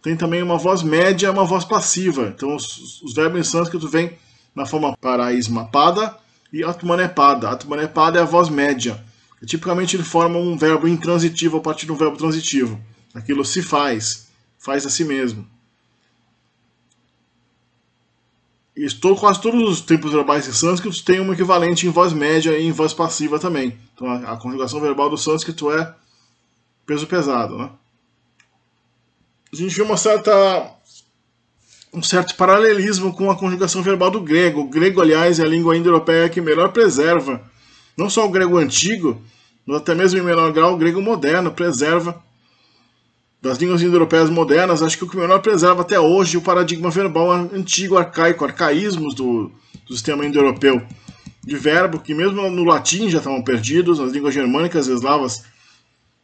tem também uma voz média e uma voz passiva. Então os, os verbos em sânscrito vêm na forma paraísmapada e atmanepada. Atmanepada é a voz média. E, tipicamente ele forma um verbo intransitivo a partir de um verbo transitivo. Aquilo se faz, faz a si mesmo. estou, quase todos os tempos verbais em sânscrito têm um equivalente em voz média e em voz passiva também. Então a, a conjugação verbal do sânscrito é peso pesado, né? a gente vê uma certa um certo paralelismo com a conjugação verbal do grego. O grego, aliás, é a língua indo-europeia que melhor preserva, não só o grego antigo, mas até mesmo em menor grau o grego moderno preserva. Das línguas indo-europeias modernas, acho que o que melhor preserva até hoje é o paradigma verbal antigo, arcaico, arcaísmos do, do sistema indo-europeu. De verbo que, mesmo no latim, já estavam perdidos, nas línguas germânicas, eslavas,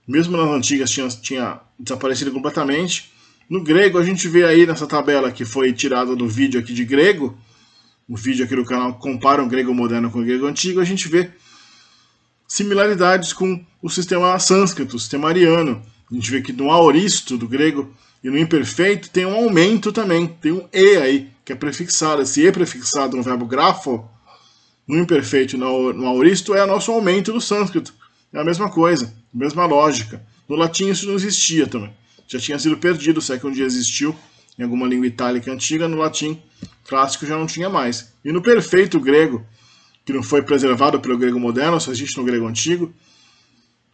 mesmo nas antigas, tinha, tinha desaparecido completamente. No grego, a gente vê aí nessa tabela que foi tirada do vídeo aqui de grego, o vídeo aqui do canal compara o grego moderno com o grego antigo, a gente vê similaridades com o sistema sânscrito, o sistema ariano. A gente vê que no aoristo do grego e no imperfeito tem um aumento também, tem um e aí, que é prefixado. Esse e prefixado no é verbo grafo, no imperfeito e no aoristo, é o nosso aumento do sânscrito. É a mesma coisa, mesma lógica. No latim isso não existia também já tinha sido perdido, se é que um dia existiu, em alguma língua itálica antiga, no latim clássico já não tinha mais. E no perfeito grego, que não foi preservado pelo grego moderno, só existe no grego antigo,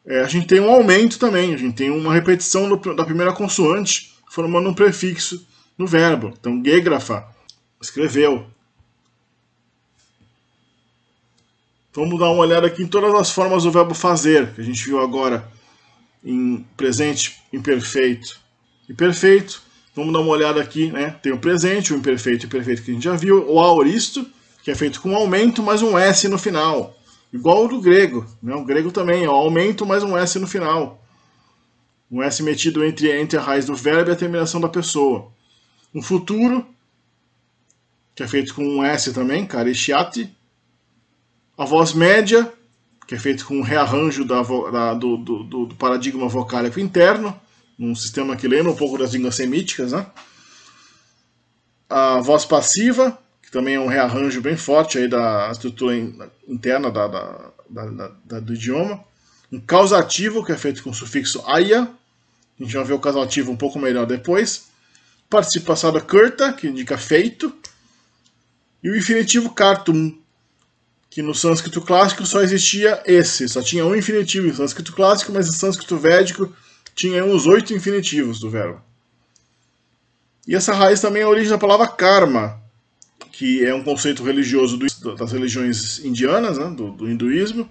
é, a gente tem um aumento também, a gente tem uma repetição do, da primeira consoante, formando um prefixo no verbo. Então, gegrafa, escreveu. Vamos dar uma olhada aqui em todas as formas do verbo fazer, que a gente viu agora em presente, imperfeito e perfeito. Vamos dar uma olhada aqui, né? Tem o presente, o imperfeito e perfeito que a gente já viu, o auristo, que é feito com aumento mais um S no final. Igual o do grego, né? O grego também, ó, aumento mais um S no final. Um S metido entre, entre a raiz do verbo e a terminação da pessoa. Um futuro, que é feito com um S também, cariciate. A voz média, que é feito com um rearranjo da, da, do, do, do, paradigma vocálico interno, num sistema que lembra um pouco das línguas semíticas. Né? A voz passiva, que também é um rearranjo bem forte aí da estrutura interna da, da, do idioma. Um causativo, que é feito com o sufixo aia, a gente vai ver o causativo um pouco melhor depois. participação passado curta, que indica feito. E o infinitivo cartum, que no sânscrito clássico só existia esse, só tinha um infinitivo em sânscrito clássico, mas em sânscrito védico tinha uns oito infinitivos do verbo. E essa raiz também é a origem da palavra karma, que é um conceito religioso do, das religiões indianas, né, do, do hinduísmo,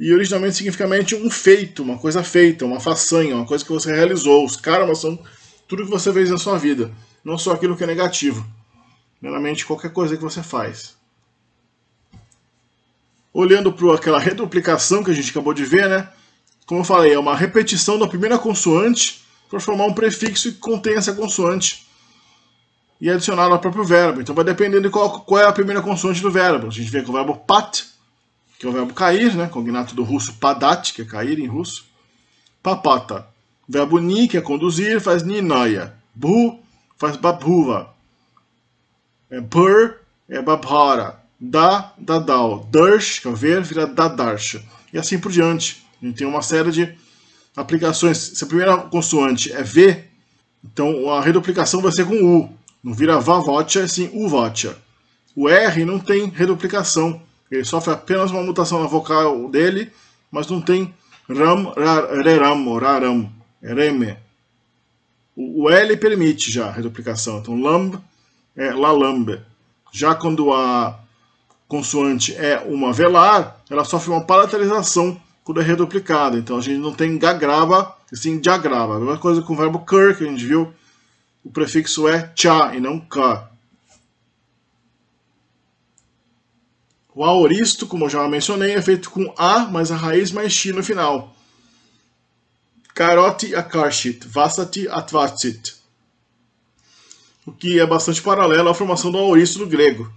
e originalmente significamente um feito, uma coisa feita, uma façanha, uma coisa que você realizou. Os karmas são tudo que você fez na sua vida, não só aquilo que é negativo, meramente qualquer coisa que você faz olhando para aquela reduplicação que a gente acabou de ver, né? Como eu falei, é uma repetição da primeira consoante para formar um prefixo que contém essa consoante e adicionar ao próprio verbo. Então vai dependendo de qual, qual é a primeira consoante do verbo. A gente vê que o verbo pat, que é o verbo cair, né? cognato do russo padat, que é cair em russo. Papata, verbo ni, que é conduzir, faz ninoia. Bu, faz babuva. É bur, é babhara da dadal. Dersh, quer ver? Vira dadarsh. E assim por diante. A gente tem uma série de aplicações. Se a primeira consoante é V, então a reduplicação vai ser com U. Não vira vavotia, sim uvotia. O R não tem reduplicação. Ele sofre apenas uma mutação na vocal dele, mas não tem ram, rar, reram, raram, reme. O L permite já a reduplicação. Então lamb é lalambe. Já quando a consoante é uma velar, ela sofre uma palatalização quando é reduplicada. Então a gente não tem gagrava, e sim diagrava. A mesma coisa com o verbo cur, que a gente viu, o prefixo é cha e não ka. O aoristo, como eu já mencionei, é feito com a, mas a raiz mais x no final. Karoti akarshit, vasati atvatsit. O que é bastante paralelo à formação do aoristo do grego.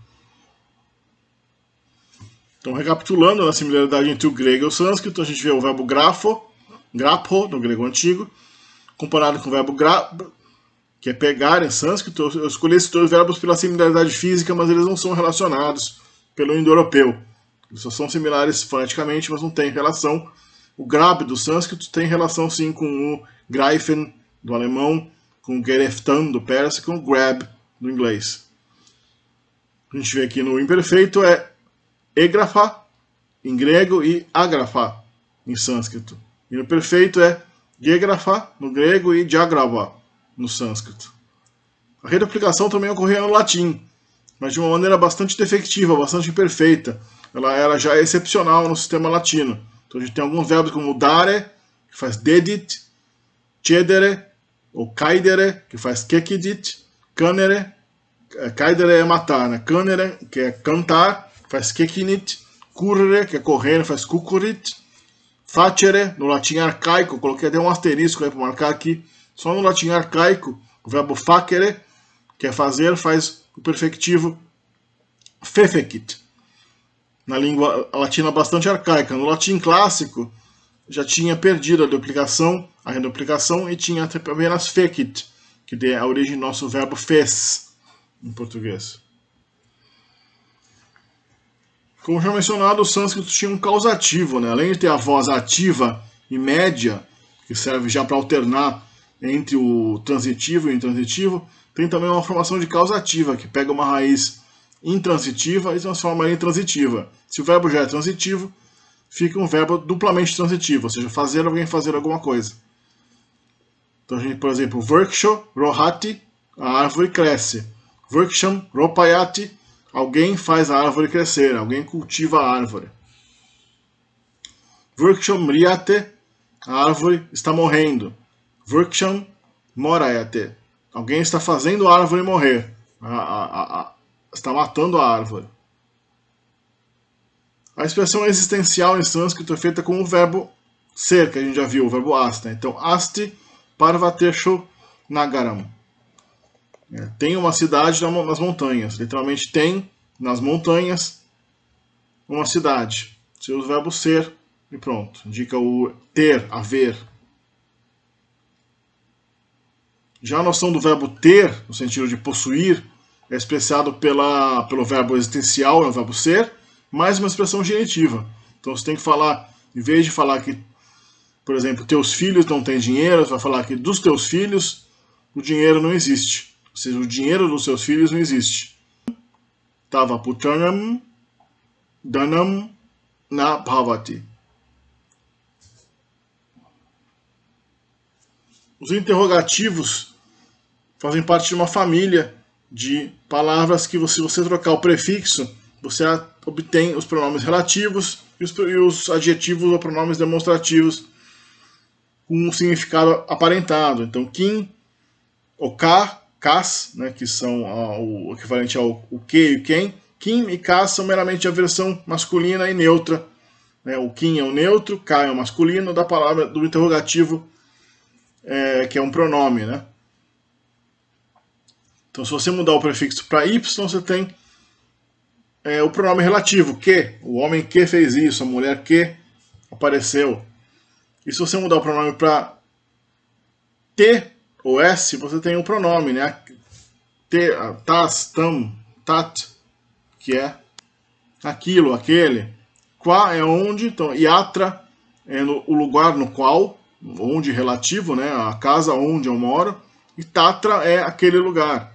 Então, recapitulando, a similaridade entre o grego e o sânscrito, a gente vê o verbo grafo, grapo, no grego antigo, comparado com o verbo gra, que é pegar em sânscrito. Eu escolhi esses dois verbos pela similaridade física, mas eles não são relacionados pelo indo-europeu. Eles só são similares foneticamente, mas não têm relação. O grab do sânscrito tem relação sim com o greifen do alemão, com o gereftan do persa, com o grab do inglês. A gente vê aqui no imperfeito é egrafá, em grego, e agrafá, em sânscrito. E no perfeito é diagrafá, no grego, e diagravá, no sânscrito. A reduplicação também ocorria no latim, mas de uma maneira bastante defectiva, bastante imperfeita. Ela era já excepcional no sistema latino. Então a gente tem alguns verbos como dare, que faz dedit, cedere, ou caidere, que faz quequidit, canere, eh, caidere é matar, né? canere, que é cantar, faz kekinit, currere, que é correr, faz cucurit, facere, no latim arcaico, coloquei até um asterisco para marcar aqui, só no latim arcaico, o verbo facere, que é fazer, faz o perfectivo fefekit, na língua latina bastante arcaica. No latim clássico, já tinha perdido a duplicação, a reduplicação, e tinha apenas fekit, que é a origem do nosso verbo fez em português. Como já mencionado, o sânscrito tinha um causativo, né? além de ter a voz ativa e média, que serve já para alternar entre o transitivo e o intransitivo, tem também uma formação de causativa, que pega uma raiz intransitiva e transforma ela em transitiva. Se o verbo já é transitivo, fica um verbo duplamente transitivo, ou seja, fazer alguém fazer alguma coisa. Então a gente, por exemplo, Verksho rohati, a árvore cresce. Verksham ropayati, Alguém faz a árvore crescer, alguém cultiva a árvore. Vrkshamriate, a árvore está morrendo. Vrksham morayate, alguém está fazendo a árvore morrer. A, a, a, está matando a árvore. A expressão existencial em sânscrito é feita com o verbo ser, que a gente já viu, o verbo asta. Né? Então, asti parvatesho nagaram. É, tem uma cidade nas montanhas. Literalmente tem nas montanhas uma cidade. Se usa o verbo ser e pronto. Indica o ter, haver. Já a noção do verbo ter, no sentido de possuir, é expressado pela, pelo verbo existencial, é o verbo ser, mais uma expressão genitiva. Então você tem que falar, em vez de falar que, por exemplo, teus filhos não têm dinheiro, você vai falar que dos teus filhos o dinheiro não existe. Ou seja, o dinheiro dos seus filhos não existe. Tava putanam danam na bhavati. Os interrogativos fazem parte de uma família de palavras que, se você trocar o prefixo, você obtém os pronomes relativos e os, adjetivos ou pronomes demonstrativos com um significado aparentado. Então, kim, okar, Kas, né, que são a, o equivalente ao o que e o quem. Kim e Kas são meramente a versão masculina e neutra. Né? O Kim é o neutro, K é o masculino da palavra do interrogativo, é, que é um pronome. Né? Então, se você mudar o prefixo para Y, você tem é, o pronome relativo, que. O homem que fez isso, a mulher que apareceu. E se você mudar o pronome para T, o S, você tem um pronome, né? Te, ah, tas, tam, tat, que é aquilo, aquele. Qua é onde, então, Iatra é no, o lugar no qual, onde relativo, né? A casa onde eu moro. E tatra é aquele lugar.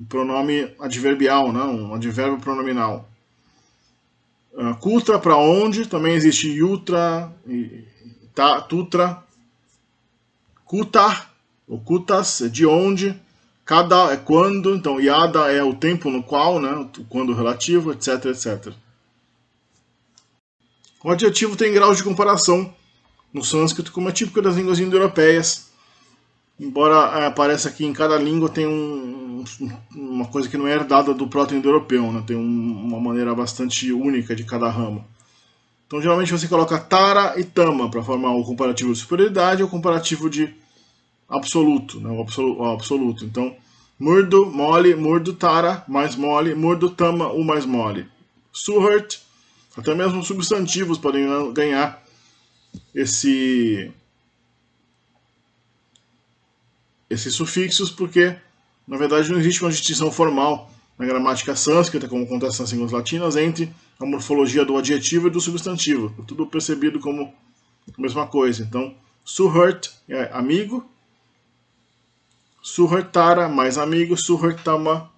Um pronome adverbial, não, né? um advérbio pronominal. Uh, ah, kutra para onde, também existe yutra, e, ta, tutra. Kutar Ocultas é de onde, cada é quando, então iada é o tempo no qual, né, quando relativo, etc, etc. O adjetivo tem grau de comparação no sânscrito, como é típico das línguas indo-europeias. Embora apareça eh, aqui em cada língua tem um, uma coisa que não é herdada do proto-indo-europeu, né? tem um, uma maneira bastante única de cada ramo. Então geralmente você coloca tara e tama para formar o comparativo de superioridade ou comparativo de absoluto, né? o, absoluto, o absoluto. Então, Murdo, mole, Murdo, Tara, mais mole, Murdo, Tama, o mais mole. Suhurt, até mesmo substantivos podem ganhar esse esses sufixos porque na verdade não existe uma distinção formal na gramática sânscrita, como acontece nas línguas latinas, entre a morfologia do adjetivo e do substantivo. Tudo percebido como a mesma coisa. Então, suhurt é amigo, Suhurtara, mais amigo. Suhurtama,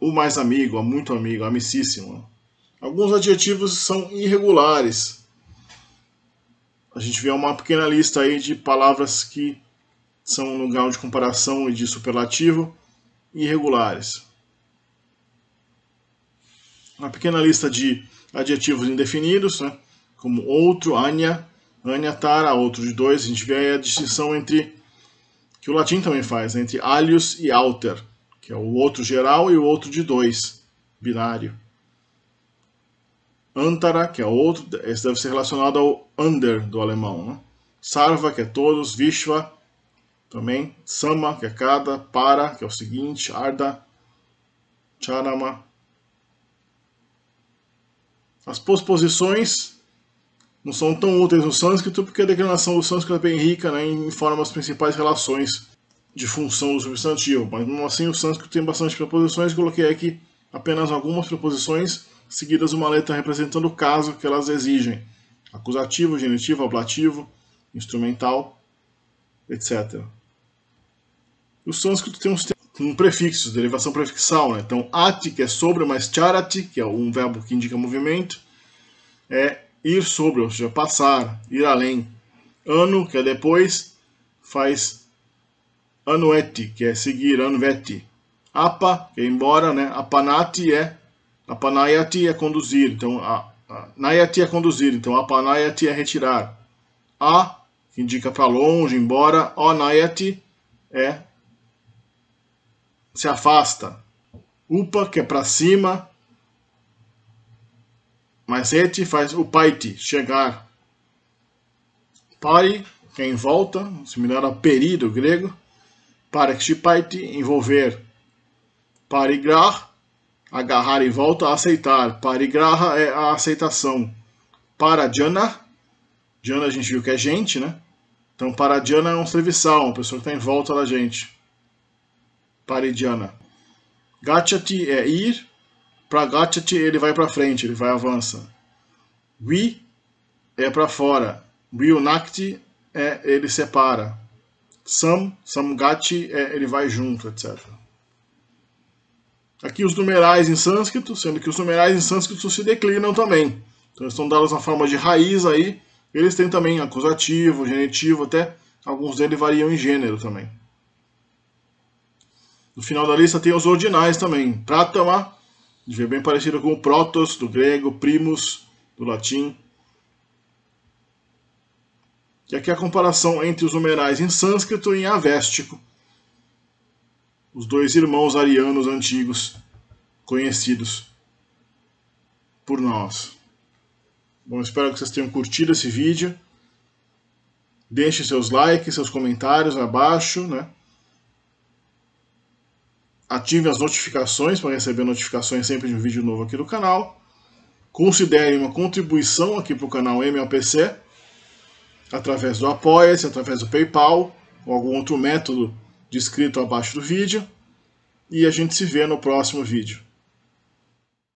o mais amigo, muito amigo, amicíssimo. Alguns adjetivos são irregulares. A gente vê uma pequena lista aí de palavras que são no grau de comparação e de superlativo irregulares. Uma pequena lista de adjetivos indefinidos, né? como outro, anya, anyatara, outro de dois. A gente vê aí a distinção entre que o latim também faz, entre alius e alter, que é o outro geral e o outro de dois, binário. Antara, que é outro, esse deve ser relacionado ao under do alemão. Né? Sarva, que é todos, Vishva, também, Sama, que é cada, Para, que é o seguinte, Arda, Charama. As posposições não são tão úteis no sânscrito porque a declinação do sânscrito é bem rica né, em forma as principais relações de função do substantivo, mas mesmo assim o sânscrito tem bastante preposições, coloquei aqui apenas algumas preposições seguidas uma letra representando o caso que elas exigem, acusativo, genitivo, ablativo, instrumental, etc. O sânscrito tem um, prefixo, derivação prefixal, né? então ati, que é sobre, mais charati, que é um verbo que indica movimento, é ir sobre, ou seja, passar, ir além. Ano, que é depois, faz anueti, que é seguir, anveti. Apa, que é embora, né? Apanati é, apanayati é conduzir, então a, a nayati é conduzir, então apanayati é retirar. A, que indica para longe, embora, onayati é se afasta. Upa, que é para cima, mas este faz o paite, chegar. Pare, quem volta, similar ao peri do grego. Parexipaite, envolver. Parigrar, agarrar em volta, aceitar. Parigraha é a aceitação. Paradiana, Diana a gente viu que é gente, né? Então Paradiana é um serviçal, uma pessoa que está em volta da gente. Paridiana. Gachati é ir, Pragachat ele vai para frente, ele vai avança. We é para fora. Ryunakti é ele separa. Sam, Samgati é ele vai junto, etc. Aqui os numerais em sânscrito, sendo que os numerais em sânscrito se declinam também. Então eles estão dados na forma de raiz aí. Eles têm também acusativo, genitivo, até alguns deles variam em gênero também. No final da lista tem os ordinais também. Pratama, de bem parecido com o protos, do grego, primus, do latim. E aqui a comparação entre os numerais em sânscrito e em avéstico, os dois irmãos arianos antigos, conhecidos por nós. Bom, espero que vocês tenham curtido esse vídeo. Deixe seus likes, seus comentários abaixo, né? ative as notificações para receber notificações sempre de um vídeo novo aqui do canal. Considere uma contribuição aqui para o canal MLPC através do Apoia-se, através do PayPal ou algum outro método descrito abaixo do vídeo. E a gente se vê no próximo vídeo.